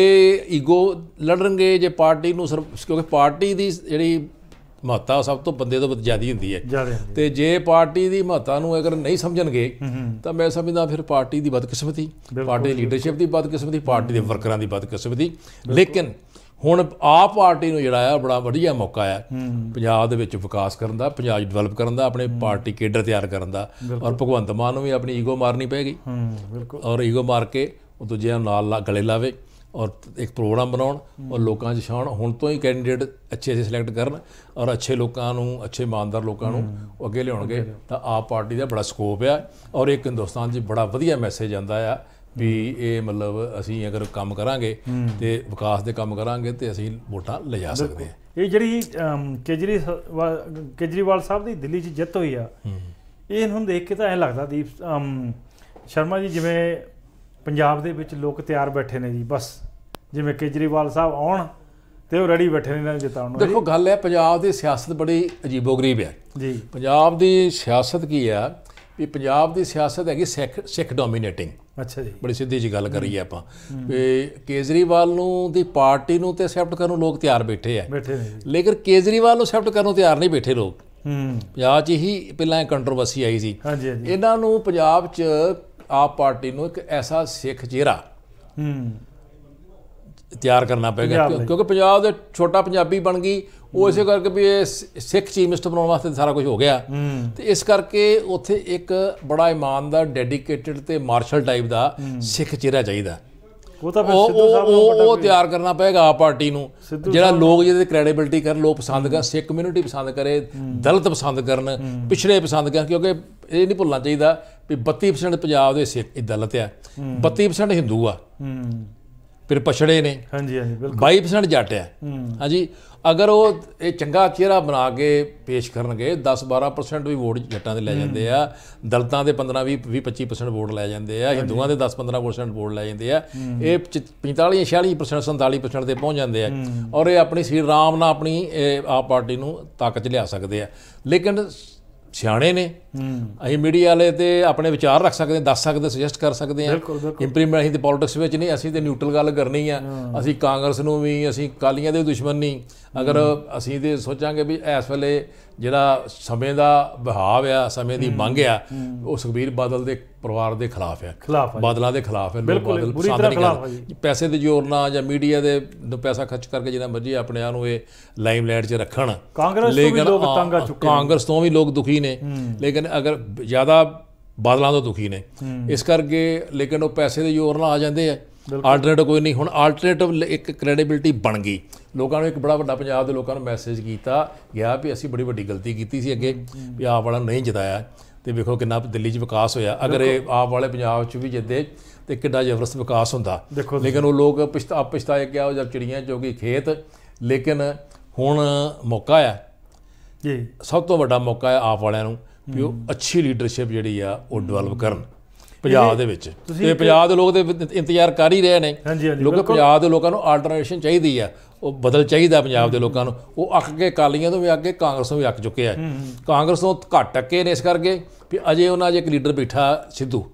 ਈਗੋ ਲੜਨਗੇ ਜੇ ਪਾਰਟੀ ਨੂੰ ਕਿਉਂਕਿ ਪਾਰਟੀ ਦੀ ਜਿਹੜੀ ਮਹੱਤਤਾ ਸਭ ਤੋਂ ਬੰਦੇ ਤੋਂ ਜ਼ਿਆਦੀ ਹੁੰਦੀ ਹੈ ਤੇ ਜੇ ਪਾਰਟੀ ਦੀ ਮਹੱਤਤਾ ਨੂੰ ਅਗਰ ਨਹੀਂ ਸਮਝਣਗੇ ਤਾਂ ਮੈਂ ਸਮਝਦਾ ਫਿਰ ਪਾਰਟੀ ਦੀ ਬਦਕਿਸਮਤੀ ਪਾਰਟੀ ਦੀ ਲੀਡਰਸ਼ਿਪ ਦੀ ਬਦਕਿਸਮਤੀ ਪਾਰਟੀ ਦੇ ਵਰਕਰਾਂ ਦੀ ਬਦਕਿਸਮਤੀ ਲੇਕਿਨ ਹੁਣ ਆ ਪਾਰਟੀ ਨੂੰ ਜਿਹੜਾ ਆ ਬੜਾ ਵਧੀਆ ਮੌਕਾ ਆ ਪੰਜਾਬ ਦੇ ਵਿੱਚ ਵਿਕਾਸ ਕਰਨ ਦਾ ਪੰਜਾਬ ਡਿਵੈਲਪ ਕਰਨ ਦਾ ਆਪਣੇ ਪਾਰਟੀ ਕੇਡਰ ਤਿਆਰ ਕਰਨ ਦਾ ਔਰ ਭਗਵੰਤ ਮਾਨ ਨੂੰ ਵੀ ਆਪਣੀ ਈਗੋ ਮਾਰਨੀ ਪੈਗੀ ਬਿਲਕੁਲ ਔਰ ਈਗੋ ਮਾਰ ਕੇ ਉਹ ਦੂਜਿਆਂ ਨਾਲ ਗਲੇ ਲਾਵੇ ਔਰ ਇੱਕ ਪ੍ਰੋਗਰਾਮ ਬਣਾਉਣ ਔਰ ਲੋਕਾਂ 'ਚ ਛਾਣ ਹੁਣ ਤੋਂ ਹੀ ਕੈਂਡੀਡੇਟ ਅੱਛੇ ਅੱਛੇ ਸਿਲੈਕਟ ਕਰਨ ਔਰ ਅੱਛੇ ਲੋਕਾਂ ਨੂੰ ਅੱਛੇ ਇਮਾਨਦਾਰ ਲੋਕਾਂ ਨੂੰ ਉਹ ਅੱਗੇ ਲਿਆਉਣਗੇ ਤਾਂ ਆਪ ਪਾਰਟੀ ਦਾ ਬੜਾ ਸਕੋਪ ਆ ਔਰ ਇੱਕ ਹਿੰਦੁਸਤਾਨ 'ਚ ਬੜਾ ਵਧੀਆ ਮੈਸੇਜ ਆਂਦਾ ਆ ਵੀ ਇਹ ਮਤਲਬ ਅਸੀਂ ਅਗਰ ਕੰਮ ਕਰਾਂਗੇ ਤੇ ਵਿਕਾਸ ਦੇ ਕੰਮ ਕਰਾਂਗੇ ਤੇ ਅਸੀਂ ਵੋਟਾਂ ਜਾ ਸਕਦੇ ਹਾਂ ਇਹ ਜਿਹੜੀ ਕੇਜਰੀ ਕੇਜਰੀਵਾਲ ਸਾਹਿਬ ਦੀ ਦਿੱਲੀ 'ਚ ਜਿੱਤ ਹੋਈ ਆ ਇਹ ਨੂੰ ਦੇਖ ਕੇ ਤਾਂ ਐ ਲੱਗਦਾ ਦੀਪ ਸ਼ਰਮਾ ਜੀ ਜਿਵੇਂ ਪੰਜਾਬ ਦੇ ਵਿੱਚ ਲੋਕ ਤਿਆਰ ਬੈਠੇ ਨੇ ਜੀ ਬਸ ਜਿਵੇਂ ਕੇਜਰੀਵਾਲ ਸਾਹਿਬ ਆਉਣ ਤੇ ਉਹ ਰੈਡੀ ਬੈਠੇ ਨੇ ਇਹਨਾਂ ਨੂੰ ਜਿਤਾਉਣ ਨੂੰ ਦੇਖੋ ਗੱਲ ਹੈ ਪੰਜਾਬ ਦੀ ਸਿਆਸਤ ਬੜੀ ਅਜੀਬੋ-ਗਰੀਬ ਹੈ ਜੀ ਪੰਜਾਬ ਦੀ ਸਿਆਸਤ ਕੀ ਆ ਵੀ ਪੰਜਾਬ ਦੀ ਸਿਆਸਤ ਹੈਗੀ ਸਿੱਖ ਡੋਮੀਨੇਟਿੰਗ ਅੱਛਾ ਜੀ ਬੜੀ ਸਿੱਧੀ ਜੀ ਗੱਲ ਕਰੀ ਹੈ ਆਪਾਂ ਵੀ ਕੇਜਰੀਵਾਲ ਨੂੰ ਦੀ ਪਾਰਟੀ ਨੂੰ ਤੇ ਅਸੈਪਟ ਕਰਨ ਨੂੰ ਲੋਕ ਤਿਆਰ ਬੈਠੇ ਆ ਬੈਠੇ ਨੇ ਲੇਕਿਨ ਕੇਜਰੀਵਾਲ ਨੂੰ ਅਸੈਪਟ ਕਰਨ ਨੂੰ ਤਿਆਰ ਨਹੀਂ ਬੈਠੇ ਲੋਕ ਹੂੰ ਪੰਜਾਬ 'ਚ ਹੀ ਪਹਿਲਾਂ ਕੰਟਰੋਵਰਸੀ ਆਈ ਸੀ ਹਾਂਜੀ ਹਾਂਜੀ ਇਹਨਾਂ ਨੂੰ ਪੰਜਾਬ 'ਚ ਆਪ ਪਾਰਟੀ ਨੂੰ ਇੱਕ ਐਸਾ ਸਿੱਖ ਚਿਹਰਾ ਹੂੰ ਤਿਆਰ ਕਰਨਾ ਪਏਗਾ ਕਿਉਂਕਿ ਪੰਜਾਬ ਦੇ ਛੋਟਾ ਪੰਜਾਬੀ ਬਣ ਗਈ ਉਹ ਇਸੇ ਕਰਕੇ ਵੀ ਇਹ ਸਿੱਖ ਚੀਫ ਮਿਨਿਸਟਰ ਬਣਾਉਣ ਵਾਸਤੇ ਸਾਰਾ ਕੁਝ ਹੋ ਗਿਆ ਤੇ ਇਸ ਕਰਕੇ ਉੱਥੇ ਇੱਕ ਬੜਾ ਇਮਾਨਦਾਰ ਡੈਡੀਕੇਟਿਡ ਤੇ ਮਾਰਸ਼ਲ ਟਾਈਪ ਦਾ ਸਿੱਖ ਚਿਹਰਾ ਚਾਹੀਦਾ ਉਹ ਤਾਂ ਫਿਰ ਸਿੱਧੂ ਸਾਹਿਬ ਨੂੰ ਉਹ ਤਿਆਰ ਕਰਨਾ ਪਏਗਾ ਆ ਪਾਰਟੀ ਨੂੰ ਜਿਹੜਾ ਲੋਕ ਜਿਹਦੇ ਕ੍ਰੈਡੀਬਿਲਟੀ ਕਰਨ ਲੋਕ ਪਸੰਦ ਕਰ ਸਿੱਖ ਕਮਿਊਨਿਟੀ ਪਸੰਦ ਕਰੇ ਦਲਿਤ ਪਸੰਦ ਕਰਨ ਪਿਛਲੇ ਪਸੰਦ ਕਰ ਕਿਉਂਕਿ ਇਹ ਨਹੀਂ ਭੁੱਲਣਾ ਚਾਹੀਦਾ ਵੀ 32% ਪੰਜਾਬ ਦੇ ਸਿੱਖ ਦਲਿਤ ਆ 32% ਹਿੰਦੂ ਆ ਫਿਰ ਪਛੜੇ ਨੇ ਹਾਂਜੀ ਹਾਂਜੀ ਬਿਲਕੁਲ 22% ਜੱਟ ਆ ਹਾਂਜੀ ਅਗਰ ਉਹ ਇਹ ਚੰਗਾ ਚਿਹਰਾ ਬਣਾ ਕੇ ਪੇਸ਼ ਕਰਨਗੇ 10-12% ਵੀ ਵੋਟ ਜੱਟਾਂ ਦੇ ਲੈ ਜਾਂਦੇ ਆ ਦਲਤਾਂ ਦੇ 15-20 25% ਵੋਟ ਲੈ ਜਾਂਦੇ ਆ ਹਿੰਦੂਆਂ ਦੇ 10-15% ਵੋਟ ਲੈ ਜਾਂਦੇ ਆ ਇਹ 45-46% 47% ਤੇ ਪਹੁੰਚ ਜਾਂਦੇ ਆ ਔਰ ਇਹ ਆਪਣੀ ਸ੍ਰੀ ਰਾਮ ਨਾਲ ਆਪਣੀ ਆਪ ਪਾਰਟੀ ਨੂੰ ਤਾਕਤ ਲਿਆ ਸਕਦੇ ਆ ਲੇਕਿਨ ਸਿਆਣੇ ਨੇ ਅਸੀਂ ਮੀਡੀਆ ਵਾਲੇ ਤੇ ਆਪਣੇ ਵਿਚਾਰ ਰੱਖ ਸਕਦੇ ਦੱਸ ਸਕਦੇ ਸੁਜੈਸਟ ਕਰ ਸਕਦੇ ਆ ਇੰਪਲੀਮੈਂਟ ਅਸੀਂ ਤੇ ਪੋਲਿਟਿਕਸ ਵਿੱਚ ਨਹੀਂ ਅਸੀਂ ਤੇ ਨਿਊਟਰਲ ਗੱਲ ਕਰਨੀ ਆ ਅਸੀਂ ਕਾਂਗਰਸ ਨੂੰ ਵੀ ਅਸੀਂ ਕਾਲੀਆਂ ਦੇ ਦੁਸ਼ਮਣ ਨਹੀਂ ਅਗਰ ਅਸੀਂ ਤੇ ਸੋਚਾਂਗੇ ਵੀ ਇਸ ਵੇਲੇ ਜਿਹੜਾ ਸਮੇਂ ਦਾ ਬਹਾਵ ਆ ਸਮੇਂ ਦੀ ਮੰਗ ਆ ਉਹ ਸੁਖਬੀਰ ਬਾਦਲ ਦੇ ਪਰਿਵਾਰ ਦੇ ਖਿਲਾਫ ਆ ਬਾਦਲਾਂ ਦੇ ਖਿਲਾਫ ਆ ਲੋਕ ਬਾਦਲ ਪਸੰਦ ਨਹੀਂ ਕਰਦੇ ਪੈਸੇ ਦੇ ਜ਼ੋਰ ਨਾਲ ਜਾਂ ਮੀਡੀਆ ਦੇ ਪੈਸਾ ਖਰਚ ਕਰਕੇ ਜਿਹਨਾਂ ਮਰਜ਼ੀ ਆਪਣੇ ਆ ਨੂੰ ਇਹ ਲਾਈਮਲਾਈਟ 'ਚ ਰੱਖਣ ਕਾਂਗਰਸ ਤੋਂ ਵੀ ਲੋਕ ਤੰਗ ਆ ਚੁੱਕੇ ਕਾਂਗਰਸ ਤੋਂ ਵੀ ਲੋਕ ਦੁਖੀ ਨੇ ਲੇਕਿਨ ਅਗਰ ਜ਼ਿਆਦਾ ਬਾਦਲਾਂ ਤੋਂ ਦੁਖੀ ਨੇ ਇਸ ਕਰਕੇ ਲੇਕਿਨ ਉਹ ਪੈਸੇ ਦੇ ਜ਼ੋਰ ਨਾਲ ਆ ਜਾਂਦੇ ਆ ਆਲਟਰਨੇਟਿਵ ਕੋਈ ਨਹੀਂ ਹੁਣ ਆਲਟਰਨੇਟਿਵ ਇੱਕ ਕ੍ਰੈਡੀਬਿਲਟੀ ਬਣ ਗਈ ਲੋਕਾਂ ਨੂੰ ਇੱਕ ਬੜਾ ਵੱਡਾ ਪੰਜਾਬ ਦੇ ਲੋਕਾਂ ਨੂੰ ਮੈਸੇਜ ਕੀਤਾ ਗਿਆ ਵੀ ਅਸੀਂ ਬੜੀ ਵੱਡੀ ਗਲਤੀ ਕੀਤੀ ਸੀ ਅੱਗੇ ਵੀ ਆਪ ਵਾਲਾ ਨਹੀਂ ਜਿਤਾਇਆ ਤੇ ਵੇਖੋ ਕਿੰਨਾ ਦਿੱਲੀ 'ਚ ਵਿਕਾਸ ਹੋਇਆ ਅਗਰ ਇਹ ਆਪ ਵਾਲੇ ਪੰਜਾਬ 'ਚ ਵੀ ਜਿੱਦੇ ਤੇ ਕਿੱਡਾ ਜ਼ਬਰਦਸਤ ਵਿਕਾਸ ਹੁੰਦਾ ਲੇਕਿਨ ਉਹ ਲੋਕ ਪਛਤਾ ਪਛਤਾਏ ਗਿਆ ਉਹ ਜਦ ਚਿੜੀਆਂ ਚੋਗੀ ਖੇਤ ਲੇਕਿਨ ਹੁਣ ਮੌਕਾ ਆ ਜੀ ਸਭ ਤੋਂ ਵੱਡਾ ਮੌਕਾ ਹੈ ਆਪ ਵਾਲਿਆਂ ਨੂੰ ਵੀ ਉਹ ਅੱਛੀ ਲੀਡਰਸ਼ਿਪ ਜਿਹੜੀ ਆ ਉਹ ਡਿਵੈਲਪ ਕਰਨ ਪੰਜਾਬ ਦੇ ਵਿੱਚ ਤੇ ਪੰਜਾਬ ਦੇ ਲੋਕ ਤੇ ਇੰਤਜ਼ਾਰ ਕਰ ਹੀ ਰਹੇ ਨੇ ਲੋਕ ਪੰਜਾਬ ਦੇ ਲੋਕਾਂ ਨੂੰ ਆਲਟਰਨੇਸ਼ਨ ਚਾਹੀਦੀ ਆ ਉਹ ਬਦਲ ਚਾਹੀਦਾ ਪੰਜਾਬ ਦੇ ਲੋਕਾਂ ਨੂੰ ਉਹ ਅੱਕ ਕੇ ਕਾਲੀਆਂ ਤੋਂ ਵੀ ਅੱਗੇ ਕਾਂਗਰਸ ਨੂੰ ਵੀ ਅੱਕ ਚੁੱਕੇ ਆ ਕਾਂਗਰਸ ਤੋਂ ਘੱਟ ਅੱਕੇ ਨੇ ਇਸ ਕਰਕੇ ਕਿ ਅਜੇ ਉਹਨਾਂ ਜੇ ਇੱਕ ਲੀਡਰ ਬੈਠਾ ਸਿੱਧੂ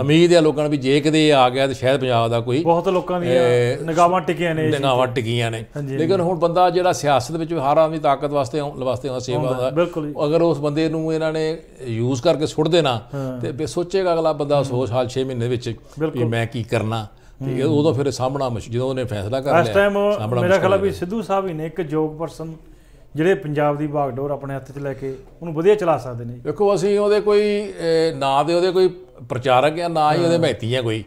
ਉਮੀਦ ਹੈ ਲੋਕਾਂ ਨੂੰ ਵੀ ਜੇ ਕਦੇ ਆ ਗਿਆ ਤਾਂ ਸ਼ਾਇਦ ਪੰਜਾਬ ਦਾ ਕੋਈ ਬਹੁਤ ਲੋਕਾਂ ਦੀਆਂ ਨਗਾਵਾਂ ਟਿਕੀਆਂ ਨੇ ਨਗਾਵਾਂ ਟਿਕੀਆਂ ਨੇ ਲੇਕਿਨ ਹੁਣ ਬੰਦਾ ਜਿਹੜਾ ਸਿਆਸਤ ਵਿੱਚ ਹਰ ਆਦਮੀ ਤਾਕਤ ਵਾਸਤੇ ਲਵਾਸਤੇ ਆਉਂਦਾ ਸੇਵਾ ਦਾ ਅਗਰ ਉਸ ਬੰਦੇ ਨੂੰ ਇਹਨਾਂ ਨੇ ਯੂਜ਼ ਕਰਕੇ ਸੁੱਟ ਦੇਣਾ ਤੇ ਸੋਚੇਗਾ ਅਗਲਾ ਬੰਦਾ ਸੋਚ ਸਾਲ 6 ਮਹੀਨੇ ਵਿੱਚ ਕਿ ਮੈਂ ਕੀ ਕਰਨਾ ਠੀਕ ਹੈ ਉਦੋਂ ਫਿਰ ਸਾਹਮਣਾ ਜਦੋਂ ਉਹਨੇ ਫੈਸਲਾ ਕਰ ਲਿਆ ਸਾਹਮਣਾ ਟਾਈਮ ਮੇਰਾ ਖਿਆਲ ਵੀ ਸਿੱਧੂ ਸਾਹਿਬ ਹੀ ਨੇ ਇੱਕ ਜੋਗ ਪਰਸਨ ਜਿਹੜੇ ਪੰਜਾਬ ਦੀ ਬਾਗਡੋਰ ਆਪਣੇ ਹੱਥ 'ਚ ਲੈ ਕੇ ਉਹਨੂੰ ਵਧੀਆ ਚਲਾ ਸਕਦੇ ਨੇ ਦੇਖੋ ਅਸੀਂ ਉਹਦੇ ਕੋਈ ਨਾਂ ਦੇ ਉਹਦੇ ਕੋਈ ਪ੍ਰਚਾਰਕ ਆ ਨਾ ਹੀ ਉਹਦੇ ਮਹਿਤੀ ਆ ਕੋਈ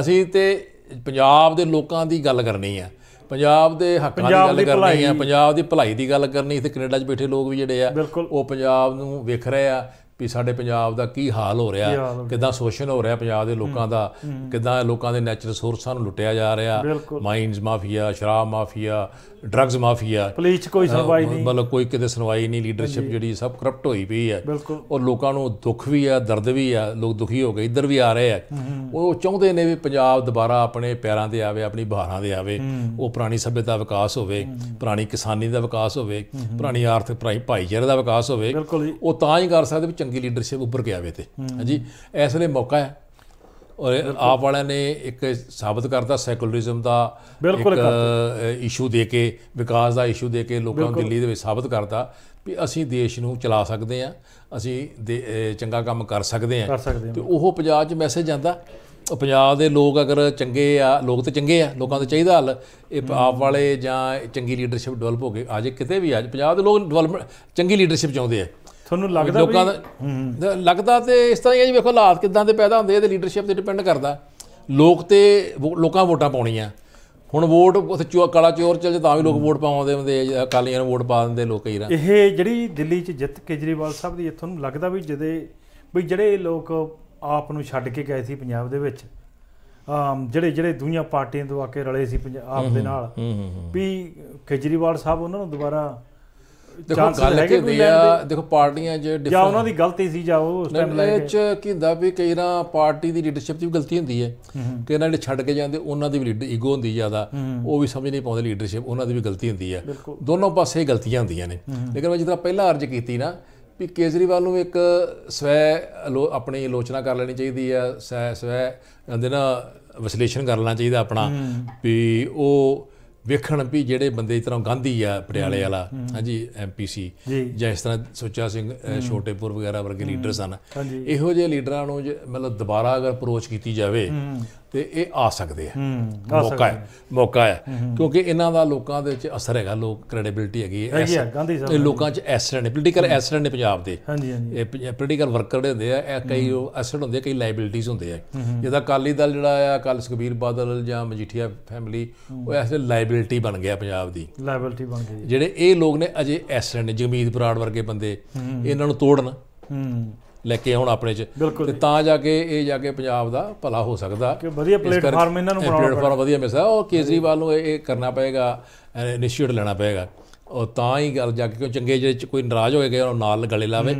ਅਸੀਂ ਤੇ ਪੰਜਾਬ ਦੇ ਲੋਕਾਂ ਦੀ ਗੱਲ ਕਰਨੀ ਆ ਪੰਜਾਬ ਦੇ ਹੱਕਾਂ ਦੀ ਗੱਲ ਕਰਨੀ ਆ ਪੰਜਾਬ ਦੀ ਭਲਾਈ ਦੀ ਗੱਲ ਕਰਨੀ ਤੇ ਕੈਨੇਡਾ 'ਚ ਬੈਠੇ ਲੋਕ ਵੀ ਜਿਹੜੇ ਆ ਉਹ ਪੰਜਾਬ ਨੂੰ ਵੇਖ ਰਹੇ ਆ ਵੀ ਸਾਡੇ ਪੰਜਾਬ ਦਾ ਕੀ ਹਾਲ ਹੋ ਰਿਹਾ ਕਿਦਾਂ ਸ਼ੋਸ਼ਣ ਹੋ ਰਿਹਾ ਪੰਜਾਬ ਦੇ ਲੋਕਾਂ ਦਾ ਕਿਦਾਂ ਲੋਕਾਂ ਦੇ ਨੇਚਰ ਰਿਸੋਰਸਾਂ ਨੂੰ ਲੁੱਟਿਆ ਜਾ ਰਿਹਾ ਮਾਈਨਸ ਮਾਫੀਆ ਸ਼ਰਾਬ ਮਾਫੀਆ ਡਰੱਗਸ ਮਾਫੀਆ ਪੁਲਿਸ 'ਚ ਕੋਈ ਸੁਣਵਾਈ ਨਹੀਂ ਮਤਲਬ ਕੋਈ ਕਿਤੇ ਸੁਣਵਾਈ ਨਹੀਂ ਲੀਡਰਸ਼ਿਪ ਜਿਹੜੀ ਸਭ ਕਰਪਟ ਹੋਈ ਪਈ ਹੈ ਔਰ ਲੋਕਾਂ ਨੂੰ ਦੁੱਖ ਵੀ ਆ ਦਰਦ ਵੀ ਆ ਲੋਕ ਦੁਖੀ ਹੋ ਗਏ ਇੱਧਰ ਵੀ ਆ ਰਹੇ ਆ ਉਹ ਚਾਹੁੰਦੇ ਨੇ ਵੀ ਪੰਜਾਬ ਦੁਬਾਰਾ ਆਪਣੇ ਪੈਰਾਂ ਤੇ ਆਵੇ ਆਪਣੀ ਬਹਾਰਾਂ ਤੇ ਆਵੇ ਉਹ ਪੁਰਾਣੀ ਸਭਿਅਤਾ ਵਿਕਾਸ ਹੋਵੇ ਪੁਰਾਣੀ ਕਿਸਾਨੀ ਦਾ ਵਿਕਾਸ ਹੋਵੇ ਪੁਰਾਣੀ ਆਰਥਿਕ ਭਾਈਚਾਰੇ ਦਾ ਵਿਕਾਸ ਹੋਵੇ ਉਹ ਤਾਂ ਹੀ ਕਰ ਸਕਦੇ ਵੀ ਚੰਗੀ ਲੀਡਰਸ਼ਿਪ ਉੱਪਰ ਕੇ ਆਵੇ ਤੇ ਹਾਂਜੀ ਇਸ ਲਈ ਮੌਕਾ ਹੈ ਔਰ ਆਪ ਵਾਲਿਆਂ ਨੇ ਇੱਕ ਸਾਬਤ ਕਰਦਾ ਸੈਕੂਲਰਿਜ਼ਮ ਦਾ ਇੱਕ ਇਸ਼ੂ ਦੇ ਕੇ ਵਿਕਾਸ ਦਾ ਇਸ਼ੂ ਦੇ ਕੇ ਲੋਕਾਂ ਨੂੰ ਦਿੱਲੀ ਦੇ ਵਿੱਚ ਸਾਬਤ ਕਰਦਾ ਵੀ ਅਸੀਂ ਦੇਸ਼ ਨੂੰ ਚਲਾ ਸਕਦੇ ਆ ਅਸੀਂ ਚੰਗਾ ਕੰਮ ਕਰ ਸਕਦੇ ਆ ਤੇ ਉਹ ਪੰਜਾਬ 'ਚ ਮੈਸੇਜ ਜਾਂਦਾ ਪੰਜਾਬ ਦੇ ਲੋਕ ਅਗਰ ਚੰਗੇ ਆ ਲੋਕ ਤੇ ਚੰਗੇ ਆ ਲੋਕਾਂ ਦਾ ਚਾਹੀਦਾ ਹਲ ਇਹ ਆਪ ਵਾਲੇ ਜਾਂ ਚੰਗੀ ਲੀਡਰਸ਼ਿਪ ਡਿਵੈਲਪ ਹੋ ਕੇ ਆਜੇ ਕਿਤੇ ਵੀ ਅੱਜ ਪੰਜਾਬ ਦੇ ਲੋਕ ਡਿਵੈਲਪਮੈਂਟ ਚੰਗੀ ਲੀਡਰਸ਼ਿਪ ਚਾਹੁੰਦੇ ਆ ਤੁਹਾਨੂੰ ਲੱਗਦਾ ਲੋਕਾਂ ਦਾ ਲੱਗਦਾ ਤੇ ਇਸ ਤਰ੍ਹਾਂ ਹੀ ਹੈ ਜੀ ਵੇਖੋ ਹਾਲਾਤ ਕਿਦਾਂ ਦੇ ਪੈਦਾ ਹੁੰਦੇ ਇਹਦੇ ਲੀਡਰਸ਼ਿਪ ਤੇ ਡਿਪੈਂਡ ਕਰਦਾ ਲੋਕ ਤੇ ਲੋਕਾਂ ਵੋਟਾਂ ਪਾਉਣੀਆਂ ਹੁਣ ਵੋਟ ਉੱਥੇ ਚੋ ਕਾਲਾ ਚੋਰ ਚੱਲ ਜੇ ਤਾਂ ਵੀ ਲੋਕ ਵੋਟ ਪਾਉਂਦੇ ਹੁੰਦੇ ਅਕਾਲੀਆਂ ਨੂੰ ਵੋਟ ਪਾ ਦਿੰਦੇ ਲੋਕ ਹੀ ਇਹ ਜਿਹੜੀ ਦਿੱਲੀ 'ਚ ਜਿੱਤ ਕੇਜਰੀਵਾਲ ਸਾਹਿਬ ਦੀ ਤੁਹਾਨੂੰ ਲੱਗਦਾ ਵੀ ਜਦੇ ਵੀ ਜਿਹੜੇ ਲੋਕ ਆਪ ਨੂੰ ਛੱਡ ਕੇ ਗਏ ਸੀ ਪੰਜਾਬ ਦੇ ਵਿੱਚ ਜਿਹੜੇ ਜਿਹੜੇ ਦੁਨੀਆ ਪਾਰਟੀਆਂ ਤੋਂ ਕੇ ਰਲੇ ਸੀ ਪੰਜਾਬ ਦੇ ਨਾਲ ਵੀ ਕੇਜਰੀਵਾਲ ਸਾਹਿਬ ਉਹਨਾਂ ਨੂੰ ਦੁਬਾਰਾ ਦੇਖੋ ਗੱਲ ਕਿ ਆ ਦੇਖੋ ਪਾਰਟੀਆਂ 'ਚ ਜਾਂ ਉਹਨਾਂ ਦੀ ਗਲਤੀ ਸੀ ਜਾਂ ਉਹ ਉਸ ਟਾਈਮ ਲੈ ਕੇ ਵਿੱਚ ਕੀ ਹੁੰਦਾ ਵੀ ਕਈ ਨਾ ਪਾਰਟੀ ਦੀ ਲੀਡਰਸ਼ਿਪ 'ਚ ਵੀ ਗਲਤੀ ਹੁੰਦੀ ਹੈ ਕਿ ਇਹਨਾਂ ਨੇ ਛੱਡ ਕੇ ਜਾਂਦੇ ਉਹਨਾਂ ਦੀ ਵੀ ਲੀਡਰ ਈਗੋ ਹੁੰਦੀ ਜ਼ਿਆਦਾ ਉਹ ਵੀ ਸਮਝ ਨਹੀਂ ਪਾਉਂਦੇ ਲੀਡਰਸ਼ਿਪ ਉਹਨਾਂ ਦੀ ਵੀ ਗਲਤੀ ਹੁੰਦੀ ਹੈ ਦੋਨੋਂ ਪਾਸੇ ਗਲਤੀਆਂ ਹੁੰਦੀਆਂ ਨੇ ਲੇਕਿਨ ਮੈਂ ਜਿੱਦਾਂ ਪਹਿਲਾਂ ਅਰਜ਼ ਕੀਤੀ ਨਾ ਵੀ ਕੇਜਰੀਵਾਲ ਨੂੰ ਇੱਕ ਸਵੈ ਆਪਣੀ ਆਲੋਚਨਾ ਕਰ ਲੈਣੀ ਚਾਹੀਦੀ ਹੈ ਸਵੈ ਸਵੈ ਦੇ ਨਾ ਵਿਸ਼ਲੇਸ਼ਣ ਕਰ ਲੈਣਾ ਚਾਹੀਦਾ ਆਪਣਾ ਵੀ ਉਹ ਵੇਖਣ ਵੀ ਜਿਹੜੇ ਬੰਦੇ ਇਸ ਤਰ੍ਹਾਂ ਗਾਂਧੀ ਆ ਪਟਿਆਲੇ ਵਾਲਾ ਹਾਂਜੀ ਐਮਪੀਸੀ ਜਾਂ ਇਸ ਤਰ੍ਹਾਂ ਸੋਚਾ ਸਿੰਘ ਛੋਟੇਪੁਰ ਵਗੈਰਾ ਵਰਗੇ ਲੀਡਰ ਸਨ ਇਹੋ ਜਿਹੇ ਲੀਡਰਾਂ ਨੂੰ ਮਤਲਬ ਦੁਬਾਰਾ ਅਗਰ ਅਪਰੋਚ ਕੀਤੀ ਜਾਵੇ ਤੇ ਇਹ ਆ ਸਕਦੇ ਆ ਮੌਕਾ ਹੈ ਮੌਕਾ ਹੈ ਕਿਉਂਕਿ ਇਹਨਾਂ ਦਾ ਲੋਕਾਂ ਦੇ ਵਿੱਚ ਅਸਰ ਹੈਗਾ ਲੋਕ ਕ੍ਰੈਡੀਬਿਲਟੀ ਹੈਗੀ ਹੈ ਇਹ ਲੋਕਾਂ 'ਚ ਐਸਿਡ ਨੇ ਪੋਲੀਟੀਕਲ ਐਸਿਡ ਨੇ ਪੰਜਾਬ ਦੇ ਇਹ ਪੋਲੀਟੀਕਲ ਵਰਕਰ ਦੇ ਹੁੰਦੇ ਆ ਇਹ ਕਈ ਐਸਿਡ ਹੁੰਦੇ ਕਈ ਲਾਇਬਿਲਟੀਜ਼ ਹੁੰਦੇ ਆ ਜਿਹਦਾ ਕਾਲੀ ਦਲ ਜਿਹੜਾ ਆ ਕਾਲ ਸੁਖਬੀਰ ਬਾਦਲ ਜਾਂ ਮਜੀਠੀਆ ਫੈਮਿਲੀ ਉਹ ਐਸੇ ਲਾਇਬਿਲਟੀ ਬਣ ਗਿਆ ਪੰਜਾਬ ਦੀ ਲਾਇਬਿਲਟੀ ਬਣ ਗਈ ਜਿਹੜੇ ਇਹ ਲੋਕ ਨੇ ਅਜੇ ਐਸਿਡ ਨੇ ਜਗਮੀਤ ਬਰਾੜ ਵਰਗੇ ਬੰਦੇ ਇਹਨਾਂ ਨੂੰ ਤੋੜਨ ਲੈ ਕੇ ਆਉਣ ਆਪਣੇ 'ਚ ਤੇ ਤਾਂ ਜਾ ਕੇ ਇਹ ਜਾ ਕੇ ਪੰਜਾਬ ਦਾ ਭਲਾ ਹੋ ਸਕਦਾ ਕਿ ਵਧੀਆ ਪਲੇਟਫਾਰਮ ਇਹਨਾਂ ਨੂੰ ਬਣਾਉਣਾ ਪਲੇਟਫਾਰਮ ਵਧੀਆ ਮਿਲਦਾ ਉਹ ਕੇਜਰੀਵਾਲ ਨੂੰ ਇਹ ਕਰਨਾ ਪਏਗਾ ਇਨੀਸ਼ੀਏਟ ਲੈਣਾ ਪਏਗਾ ਉਹ ਤਾਂ ਹੀ ਗੱਲ ਜਾ ਕੇ ਕਿਉਂ ਚੰਗੇ ਜਿਹੜੇ ਕੋਈ ਨਾਰਾਜ਼ ਹੋਏ ਗਏ ਉਹ ਨਾਲ ਗਲੇ ਲਾਵੇ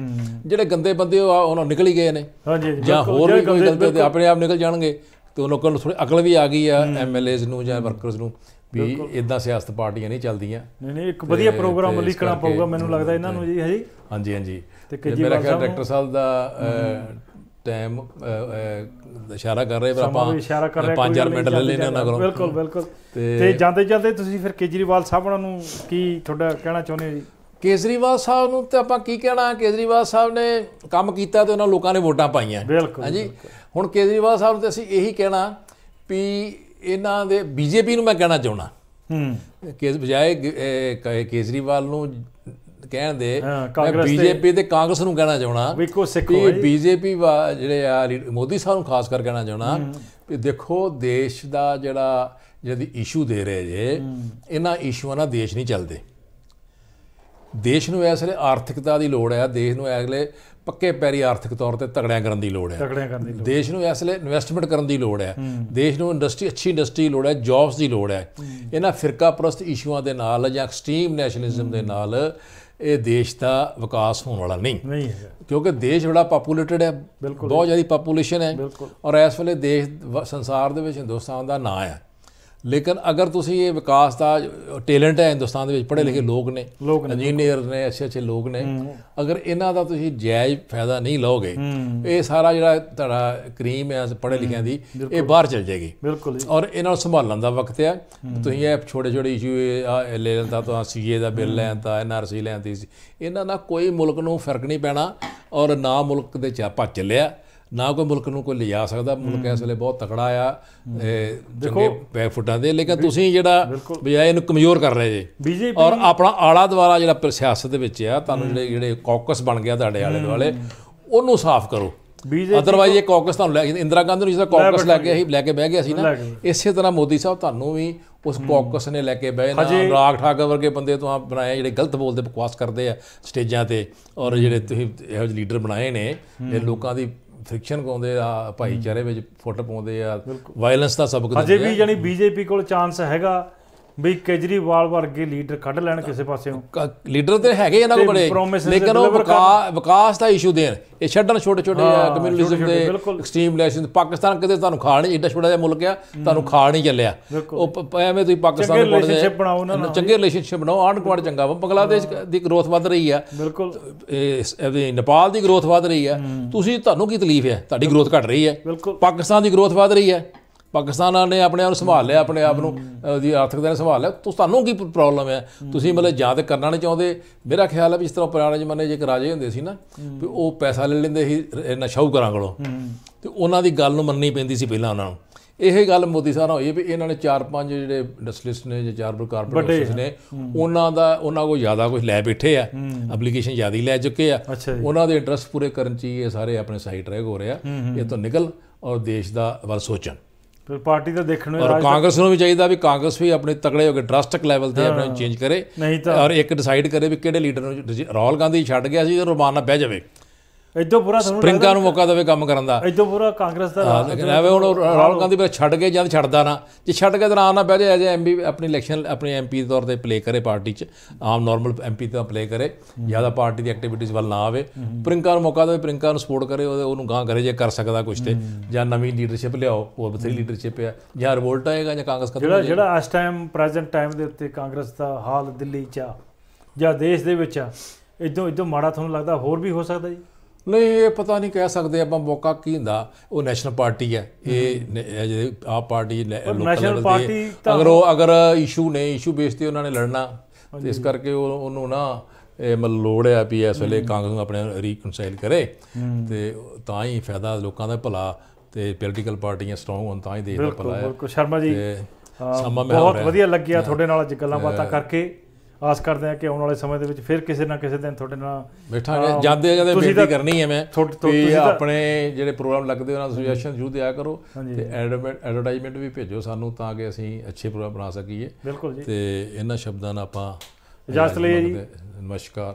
ਜਿਹੜੇ ਗੰਦੇ ਬੰਦੇ ਉਹ ਉਹਨਾਂ ਨਿਕਲ ਹੀ ਗਏ ਨੇ ਹਾਂਜੀ ਜਾਂ ਹੋਰ ਵੀ ਕੋਈ ਗਲਤੀ ਤੇ ਆਪਣੇ ਆਪ ਨਿਕਲ ਜਾਣਗੇ ਤੇ ਉਹ ਲੋਕਾਂ ਨੂੰ ਥੋੜੀ ਅਕਲ ਵੀ ਆ ਗਈ ਆ ਐਮਐਲਏਸ ਨੂੰ ਜਾਂ ਵਰਕਰਸ ਨੂੰ ਵੀ ਇਦਾਂ ਸਿਆਸਤ ਪਾਰਟੀਆਂ ਨਹੀਂ ਚੱਲਦੀਆਂ ਨਹੀਂ ਨਹੀਂ ਇੱਕ ਵਧੀਆ ਪ੍ਰੋਗਰਾਮ ਲਿਖਣਾ ਪਊਗਾ ਮੈਨੂੰ ਲੱਗਦਾ ਇਹਨਾਂ ਨੂੰ ਜੀ ਹਾਂਜੀ ਹਾਂਜੀ ਤੇ ਕੇਜੀਵਾਲ ਸਾਹਿਬ ਡਾਕਟਰ ਸਾਹਿਬ ਦਾ ਟਾਈਮ ਇਸ਼ਾਰਾ ਕਰ ਰਹੇ ਪਰ ਆਪਾਂ ਪੰਜ 4 ਮਿੰਟ ਲੈ ਲੈਣੇ ਉਹਨਾਂ ਕਰੋ ਬਿਲਕੁਲ ਬਿਲਕੁਲ ਤੇ ਜਾਂਦੇ ਜਾਂਦੇ ਤੁਸੀਂ ਫਿਰ ਕੇਜਰੀਵਾਲ ਸਾਹਿਬ ਉਹਨਾਂ ਨੂੰ ਕੀ ਤੁਹਾਡਾ ਕਹਿਣਾ ਚਾਹੁੰਦੇ ਜੀ ਕੇਜਰੀਵਾਲ ਸਾਹਿਬ ਨੂੰ ਤੇ ਆਪਾਂ ਕੀ ਕਹਿਣਾ ਕੇਜਰੀਵਾਲ ਸਾਹਿਬ ਨੇ ਕੰਮ ਕੀਤਾ ਤੇ ਉਹਨਾਂ ਲੋਕਾਂ ਨੇ ਵੋਟਾਂ ਪਾਈਆਂ ਹਾਂਜੀ ਹੁਣ ਕੇਜਰੀਵਾਲ ਸਾਹਿਬ ਨੂੰ ਤੇ ਅਸੀਂ ਇਹੀ ਕਹਿਣਾ ਵੀ ਇਹਨਾਂ ਦੇ ਬੀਜੇਪੀ ਨੂੰ ਮੈਂ ਕਹਿਣਾ ਚਾਹਣਾ ਹੂੰ ਕੇਸ ਬਜਾਏ ਕੇਜਰੀਵਾਲ ਨੂੰ ਕਹਿਣ ਦੇ ਮੈਂ ਬੀਜੇਪੀ ਤੇ ਕਾਂਗਰਸ ਨੂੰ ਕਹਿਣਾ ਚਾਹਣਾ ਵੀ ਬੀਜੇਪੀ ਜਿਹੜੇ ਆ ਮੋਦੀ ਸਾਹਿਬ ਨੂੰ ਖਾਸ ਕਰ ਕਹਿਣਾ ਚਾਹਣਾ ਵੀ ਦੇਖੋ ਦੇਸ਼ ਦਾ ਜਿਹੜਾ ਜਿਹੜੀ ਇਸ਼ੂ ਦੇ ਰਹੇ ਜੇ ਇਹਨਾਂ ਇਸ਼ੂਆਂ ਨਾਲ ਦੇਸ਼ ਨਹੀਂ ਚੱਲਦੇ ਦੇਸ਼ ਨੂੰ ਇਸ ਵੇਲੇ ਆਰਥਿਕਤਾ ਦੀ ਲੋੜ ਹੈ ਦੇਸ਼ ਨੂੰ ਅਗਲੇ ਪੱਕੇ ਪੈਰੀ ਆਰਥਿਕ ਤੌਰ ਤੇ ਤਗੜਿਆਂ ਕਰਨ ਦੀ ਲੋੜ ਹੈ ਤਗੜਿਆਂ ਕਰਨ ਦੀ ਲੋੜ ਦੇਸ਼ ਨੂੰ ਇਸ ਲਈ ਇਨਵੈਸਟਮੈਂਟ ਕਰਨ ਦੀ ਲੋੜ ਹੈ ਦੇਸ਼ ਨੂੰ ਇੰਡਸਟਰੀ ਅੱਛੀ ਇੰਡਸਟਰੀ ਲੋੜ ਹੈ ਜੌਬਸ ਦੀ ਲੋੜ ਹੈ ਇਹਨਾਂ ਫਿਰਕਾਪਰਸਤ ਇਸ਼ੂਆਂ ਦੇ ਨਾਲ ਜਾਂ ਐਕਸਟ੍ਰੀਮ ਨੈਸ਼ਨਲਿਜ਼ਮ ਦੇ ਨਾਲ ਇਹ ਦੇਸ਼ ਦਾ ਵਿਕਾਸ ਹੋਣ ਵਾਲਾ ਨਹੀਂ ਨਹੀਂ ਹੈ ਕਿਉਂਕਿ ਦੇਸ਼ ਬੜਾ ਪਪੂਲੇਟਡ ਹੈ ਬਹੁਤ ਜ਼ਿਆਦਾ ਪਪੂਲੇਸ਼ਨ ਹੈ ਔਰ ਇਸ ਵੇਲੇ ਦੇਸ਼ ਸੰਸਾਰ ਦੇ ਵਿੱਚ ਹਿੰਦੁਸਤਾਨ ਦਾ ਨਾਂ ਹੈ ਲੇਕਿਨ ਅਗਰ ਤੁਸੀਂ ਇਹ ਵਿਕਾਸ ਦਾ ਟੈਲੈਂਟ ਹੈ ਹਿੰਦੁਸਤਾਨ ਦੇ ਵਿੱਚ ਪੜ੍ਹੇ ਲਿਖੇ ਲੋਕ ਨੇ ਇੰਜੀਨੀਅਰ ਨੇ ਅੱਛੇ ਅੱਛੇ ਲੋਕ ਨੇ ਅਗਰ ਇਹਨਾਂ ਦਾ ਤੁਸੀਂ ਜਾਇਜ਼ ਫਾਇਦਾ ਨਹੀਂ ਲਓਗੇ ਇਹ ਸਾਰਾ ਜਿਹੜਾ ਤੁਹਾਡਾ ਕਰੀਮ ਹੈ ਪੜ੍ਹੇ ਲਿਖਿਆਂ ਦੀ ਇਹ ਬਾਹਰ ਚਲ ਜਾਏਗੀ ਬਿਲਕੁਲ ਔਰ ਇਹਨਾਂ ਨੂੰ ਸੰਭਾਲਣ ਦਾ ਵਕਤ ਹੈ ਤੁਸੀਂ ਇਹ ਛੋਟੇ ਛੋਟੇ ਇਸ਼ੂ ਲੈ ਲੈਂਦਾ ਤਾਂ ਸੀਏ ਦਾ ਬਿੱਲ ਲੈਂਦਾ ਐਨਆਰਸੀ ਲੈਂਦੀ ਸੀ ਇਹਨਾਂ ਦਾ ਕੋਈ ਮੁਲਕ ਨੂੰ ਫਰਕ ਨਹੀਂ ਪੈਣਾ ਔਰ ਨਾ ਮੁਲਕ ਦੇ ਚਾਪਾ ਚੱਲਿਆ ਨਾ ਕੋਈ ਮੁਲਕ ਨੂੰ ਕੋਈ ਲਿਜਾ ਸਕਦਾ ਮੁਲਕ ਇਸ ਵੇਲੇ ਬਹੁਤ ਤਕੜਾ ਆ ਚੰਗੇ ਫੁੱਟਾਂ ਦੇ ਲੇਕਿਨ ਤੁਸੀਂ ਜਿਹੜਾ ਬਜਾਏ ਇਹਨੂੰ ਕਮਜ਼ੋਰ ਕਰ ਰਹੇ ਜੇ ਔਰ ਆਪਣਾ ਆਲਾ ਦਵਾਰਾ ਜਿਹੜਾ ਸਿਆਸਤ ਦੇ ਵਿੱਚ ਆ ਤੁਹਾਨੂੰ ਜਿਹੜੇ ਜਿਹੜੇ ਕੌਕਸ ਬਣ ਗਿਆ ਤੁਹਾਡੇ ਆਲੇ ਦੁਆਲੇ ਉਹਨੂੰ ਸਾਫ਼ ਕਰੋ ਅਦਰਵਾਈਜ਼ ਇਹ ਕੌਕਸ ਤੁਹਾਨੂੰ ਲੈ ਇੰਦਰਾ ਗਾਂਧੀ ਨੂੰ ਜਿਸ ਕੌਕਸ ਲੈ ਕੇ ਅਸੀਂ ਲੈ ਕੇ ਬਹਿ ਗਿਆ ਸੀ ਨਾ ਇਸੇ ਤਰ੍ਹਾਂ ਮੋਦੀ ਸਾਹਿਬ ਤੁਹਾਨੂੰ ਵੀ ਉਸ ਕੌਕਸ ਨੇ ਲੈ ਕੇ ਬਹਿ ਨਾ ਰਾਗ ਠਾਕਰ ਵਰਗੇ ਬੰਦੇ ਤੋਂ ਆ ਬਣਾਏ ਜਿਹੜੇ ਗਲਤ ਬੋਲਦੇ ਬਕਵਾਸ ਕਰਦੇ ਆ ਸਟੇਜਾਂ ਤੇ ਔਰ ਜਿਹੜੇ ਤੁਸੀਂ ਇਹੋ ਜਿਹੇ ਲੀਡਰ ਬਣਾਏ ਨੇ ਇਹ ਲੋਕਾਂ ਦੀ ਫ੍ਰਿਕਸ਼ਨ ਕਾਉਂਦੇ ਆ ਭਾਈਚਾਰੇ ਵਿੱਚ ਫੁੱਟ ਪਾਉਂਦੇ ਆ ਵਾਇਲੈਂਸ ਦਾ ਸਬਕ ਦਿੰਦੇ ਆ ਅਜੇ ਵੀ ਯਾਨੀ ਬੀਜੇਪੀ ਕੋਲ ਚਾਂਸ ਹੈਗਾ ਵੀ ਕੇਜਰੀਵਾਲ ਵਰਗੇ ਲੀਡਰ ਕੱਢ ਲੈਣ ਕਿਸੇ ਪਾਸਿਓਂ ਲੀਡਰ ਤੇ ਹੈਗੇ ਇਹਨਾਂ ਕੋਲ ਬੜੇ ਲੇਕਿਨ ਉਹ ਵਿਕਾਸ ਦਾ ਇਸ਼ੂ ਦੇਣ ਇਹ ਛੱਡਣ ਛੋਟੇ ਛੋਟੇ ਕਮਿਊਨਿਜ਼ਮ ਦੇ ਐਕਸਟ੍ਰੀਮ ਲੈਸ਼ਨ ਪਾਕਿਸਤਾਨ ਕਦੇ ਤੁਹਾਨੂੰ ਖਾ ਨਹੀਂ ਏਡਾ ਛੋਟਾ ਜਿਹਾ ਮੁਲਕ ਆ ਤੁਹਾਨੂੰ ਖਾ ਨਹੀਂ ਚੱਲਿਆ ਉਹ ਐਵੇਂ ਤੁਸੀਂ ਪਾਕਿਸਤਾਨ ਨੂੰ ਰਿਲੇਸ਼ਨਸ਼ਿਪ ਬਣਾਓ ਚੰਗੇ ਰਿਲੇਸ਼ਨਸ਼ਿਪ ਬਣਾਓ ਆਂਡ ਕੁਆਡ ਚੰਗਾ ਵਾ ਬੰਗਲਾਦੇਸ਼ ਦੀ ਗਰੋਥ ਵੱਧ ਰਹੀ ਆ ਬਿਲਕੁਲ ਇਹ ਨੇਪਾਲ ਦੀ ਗਰੋਥ ਵੱਧ ਰਹੀ ਆ ਤੁਸੀਂ ਤੁਹਾਨੂੰ ਕੀ ਤਕਲੀਫ ਹੈ ਤੁਹਾਡੀ ਗਰੋਥ ਘਟ ਰਹੀ ਹੈ ਪਾਕਿਸਤਾਨ ਦੀ ਗਰੋਥ ਵੱਧ ਰਹੀ ਹੈ ਪਾਕਿਸਤਾਨ ਨੇ ਆਪਣੇ ਆਪ ਨੂੰ ਸੰਭਾਲ ਲਿਆ ਆਪਣੇ ਆਪ ਨੂੰ ਦੀ ਆਰਥਿਕਤਾ ਨੇ ਸੰਭਾਲ ਲਿਆ ਤੋ ਤੁਹਾਨੂੰ ਕੀ ਪ੍ਰੋਬਲਮ ਹੈ ਤੁਸੀਂ ਮਤਲਬ ਜਾਂ ਤੇ ਕਰਨਾ ਨਹੀਂ ਚਾਹੁੰਦੇ ਮੇਰਾ ਖਿਆਲ ਹੈ ਵੀ ਇਸ ਤਰ੍ਹਾਂ ਪੁਰਾਣੇ ਜ਼ਮਾਨੇ ਜੇ ਇੱਕ ਰਾਜੇ ਹੁੰਦੇ ਸੀ ਨਾ ਵੀ ਉਹ ਪੈਸਾ ਲੈ ਲੈਂਦੇ ਸੀ ਇਹਨਾਂ ਕਰਾਂ ਕੋਲੋਂ ਤੇ ਉਹਨਾਂ ਦੀ ਗੱਲ ਨੂੰ ਮੰਨਣੀ ਪੈਂਦੀ ਸੀ ਪਹਿਲਾਂ ਉਹਨਾਂ ਨੂੰ ਇਹ ਗੱਲ ਮੋਦੀ ਸਾਹਿਬ ਨਾਲ ਹੋਈ ਵੀ ਇਹਨਾਂ ਨੇ ਚਾਰ ਪੰਜ ਜਿਹੜੇ ਇੰਡਸਟਰੀਸਟ ਨੇ ਜਾਂ ਚਾਰ ਬਰ ਕਾਰਪੋਰੇਟਸ ਨੇ ਉਹਨਾਂ ਦਾ ਉਹਨਾਂ ਕੋਲ ਜ਼ਿਆਦਾ ਕੁਝ ਲੈ ਬੈਠੇ ਆ ਅਪਲੀਕੇਸ਼ਨ ਜ਼ਿਆਦਾ ਲੈ ਚੁੱਕੇ ਆ ਉਹਨਾਂ ਦੇ ਇੰਟਰਸਟ ਪੂਰੇ ਕਰਨ ਚ ਇਹ ਸਾਰੇ ਆਪਣੇ ਸਾਈਡ ਰੈਗ ਹੋ ਰਿਹਾ ਇਹ ਤੋਂ ਨਿਕਲ ਔਰ ਦੇਸ਼ ਦਾ ਵੱਲ ਸੋਚਣ ਫਿਰ ਪਾਰਟੀ ਤਾਂ ਦੇਖਣ ਨੂੰ ਔਰ ਕਾਂਗਰਸ ਨੂੰ ਵੀ ਚਾਹੀਦਾ ਵੀ ਕਾਂਗਰਸ ਵੀ ਆਪਣੇ ਤਕੜੇ ਹੋ ਕੇ ਡਰਾਸਟਿਕ ਲੈਵਲ ਤੇ ਆਪਣੇ ਚੇਂਜ ਕਰੇ ਔਰ ਇੱਕ ਡਿਸਾਈਡ ਕਰੇ ਵੀ ਕਿਹੜੇ ਲੀਡਰ ਨੂੰ ਰੌਲ ਗਾਂਧੀ ਛੱਡ ਗਿਆ ਸੀ ਤੇ ਰੋਮਾਨਾ ਬਹਿ ਜਾਵੇ ਇਦੋਂ ਪੂਰਾ ਤੁਹਾਨੂੰ ਪ੍ਰਿੰਕਾ ਨੂੰ ਮੌਕਾ ਦੇਵੇ ਕੰਮ ਕਰਨ ਦਾ ਇਦੋਂ ਪੂਰਾ ਕਾਂਗਰਸ ਦਾ ਹਾਂ ਲੇਕਿਨ ਐਵੇਂ ਹੁਣ ਰਾਹੁਲ ਗਾਂਧੀ ਬਰੇ ਛੱਡ ਕੇ ਜਦ ਛੱਡਦਾ ਨਾ ਜੇ ਛੱਡ ਕੇ ਤਾਂ ਨਾ ਨਾ ਬਹਿ ਜਾਏ ਜੇ ਐਮਪੀ ਆਪਣੀ ਇਲੈਕਸ਼ਨ ਆਪਣੇ ਐਮਪੀ ਦੇ ਤੌਰ ਤੇ ਪਲੇ ਕਰੇ ਪਾਰਟੀ 'ਚ ਆਮ ਨਾਰਮਲ ਐਮਪੀ ਤਾਂ ਪਲੇ ਕਰੇ ਜਿਆਦਾ ਪਾਰਟੀ ਦੀ ਐਕਟੀਵਿਟੀਜ਼ ਵੱਲ ਨਾ ਆਵੇ ਪ੍ਰਿੰਕਾ ਨੂੰ ਮੌਕਾ ਦੇਵੇ ਪ੍ਰਿੰਕਾ ਨੂੰ ਸਪੋਰਟ ਕਰੇ ਉਹਨੂੰ ਗਾਂ ਕਰੇ ਜੇ ਕਰ ਸਕਦਾ ਕੁਝ ਤੇ ਜਾਂ ਨਵੀਂ ਲੀਡਰਸ਼ਿਪ ਲਿਆਓ ਹੋਰ ਬਥੇਰੀ ਲੀਡਰਸ਼ਿਪ ਹੈ ਜਾਂ ਰਿਵੋਲਟ ਆਏਗਾ ਜਾਂ ਕਾਂਗਰਸ ਖਤਮ ਜਿਹੜਾ ਜਿਹੜਾ ਇਸ ਟਾਈਮ ਪ੍ਰੈਜ਼ੈਂਟ ਟਾਈਮ ਦੇ ਉੱਤੇ ਕਾਂਗਰਸ ਦਾ ਹਾਲ ਦਿੱਲੀ 'ਚ ਜਾਂ ਦੇਸ਼ ਦੇ ਵਿੱਚ ਆ ਇਦੋਂ ਇਦੋਂ ਮਾੜਾ ਤੁਹਾਨੂੰ ਲੱਗਦਾ ਹੋਰ ਵੀ ਹੋ ਸਕਦਾ ਜੀ ਨਹੀਂ ਇਹ ਪਤਾ ਨਹੀਂ ਕਹਿ ਸਕਦੇ ਆਪਾਂ ਮੌਕਾ ਕੀ ਹੁੰਦਾ ਉਹ ਨੈਸ਼ਨਲ ਪਾਰਟੀ ਹੈ ਇਹ ਜਿਹੜੀ ਆ ਪਾਰਟੀ ਲੋਕਲ ਦੇ ਅਗਰ ਉਹ ਅਗਰ ਇਸ਼ੂ ਨੇ ਇਸ਼ੂ ਬੇਸ ਤੇ ਉਹਨਾਂ ਨੇ ਲੜਨਾ ਤੇ ਇਸ ਕਰਕੇ ਉਹ ਉਹਨੂੰ ਨਾ ਇਹ ਮਲ ਲੋੜ ਹੈ ਵੀ ਇਸ ਵੇਲੇ ਕਾਂਗਰਸ ਨੂੰ ਆਪਣੇ ਰੀਕਨਸਾਈਲ ਕਰੇ ਤੇ ਤਾਂ ਹੀ ਫਾਇਦਾ ਲੋਕਾਂ ਦਾ ਭਲਾ ਤੇ ਪੋਲੀਟੀਕਲ ਪਾਰਟੀਆਂ ਸਟਰੋਂਗ ਹੋਣ ਤਾਂ ਹੀ ਦੇਸ਼ ਦਾ ਭਲਾ ਹੈ ਬਿਲਕੁਲ ਸ਼ਰਮਾ ਜੀ ਬਹੁਤ ਵਧੀਆ ਲੱਗਿਆ ਤੁਹਾਡੇ ਨਾਲ ਅੱਜ ਗੱਲਾਂ ਬਾਤਾਂ ਕਰਕੇ ਆਸ ਕਰਦੇ ਹਾਂ ਕਿ ਆਉਣ ਵਾਲੇ ਸਮੇਂ ਦੇ ਵਿੱਚ ਫਿਰ ਕਿਸੇ ਨਾ ਕਿਸੇ ਦਿਨ ਤੁਹਾਡੇ ਨਾਲ ਬੈਠਾਂਗੇ ਜਾਂਦੇ ਜਾਂਦੇ ਬੇਨਤੀ ਕਰਨੀ ਹੈ ਮੈਂ ਤੁਸੀਂ ਆਪਣੇ ਜਿਹੜੇ ਪ੍ਰੋਗਰਾਮ ਲੱਗਦੇ ਉਹਨਾਂ ਸੁਜੈਸ਼ਨ ਜੂ ਦਿਆ ਕਰੋ ਤੇ ਐਡਵਰਟਾਈਜ਼ਮੈਂਟ ਵੀ ਭੇਜੋ ਸਾਨੂੰ ਤਾਂ ਕਿ ਅਸੀਂ ਅੱਛੇ ਪ੍ਰੋਗਰਾਮ ਬਣਾ ਸਕੀਏ ਤੇ ਇਹਨਾਂ ਸ਼ਬਦਾਂ ਨਾਲ ਆਪਾਂ ਇਜਾਜ਼ਤ ਲਈ ਜੀ ਨਮਸਕਾਰ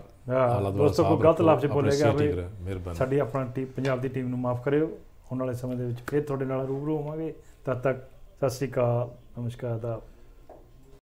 ਦੋਸਤੋ ਕੋਈ ਗਲਤ ਲਫ਼ਜ਼ ਬੋਲੇਗਾ ਗਿਆ ਸਾਡੀ ਆਪਣਾ ਟੀਮ ਪੰਜਾਬ ਦੀ ਟੀਮ ਨੂੰ ਮਾਫ ਕਰਿਓ ਆਉਣ ਵਾਲੇ ਸਮੇਂ ਦੇ ਵਿੱਚ ਫਿਰ ਤੁਹਾਡੇ ਨਾਲ ਰੂਬਰੂ ਹੋਵਾਂਗੇ ਤਦ ਤੱਕ ਸਤਿ ਸ਼੍ਰੀ ਅਕਾਲ ਨਮਸਕਾਰ ਦਾ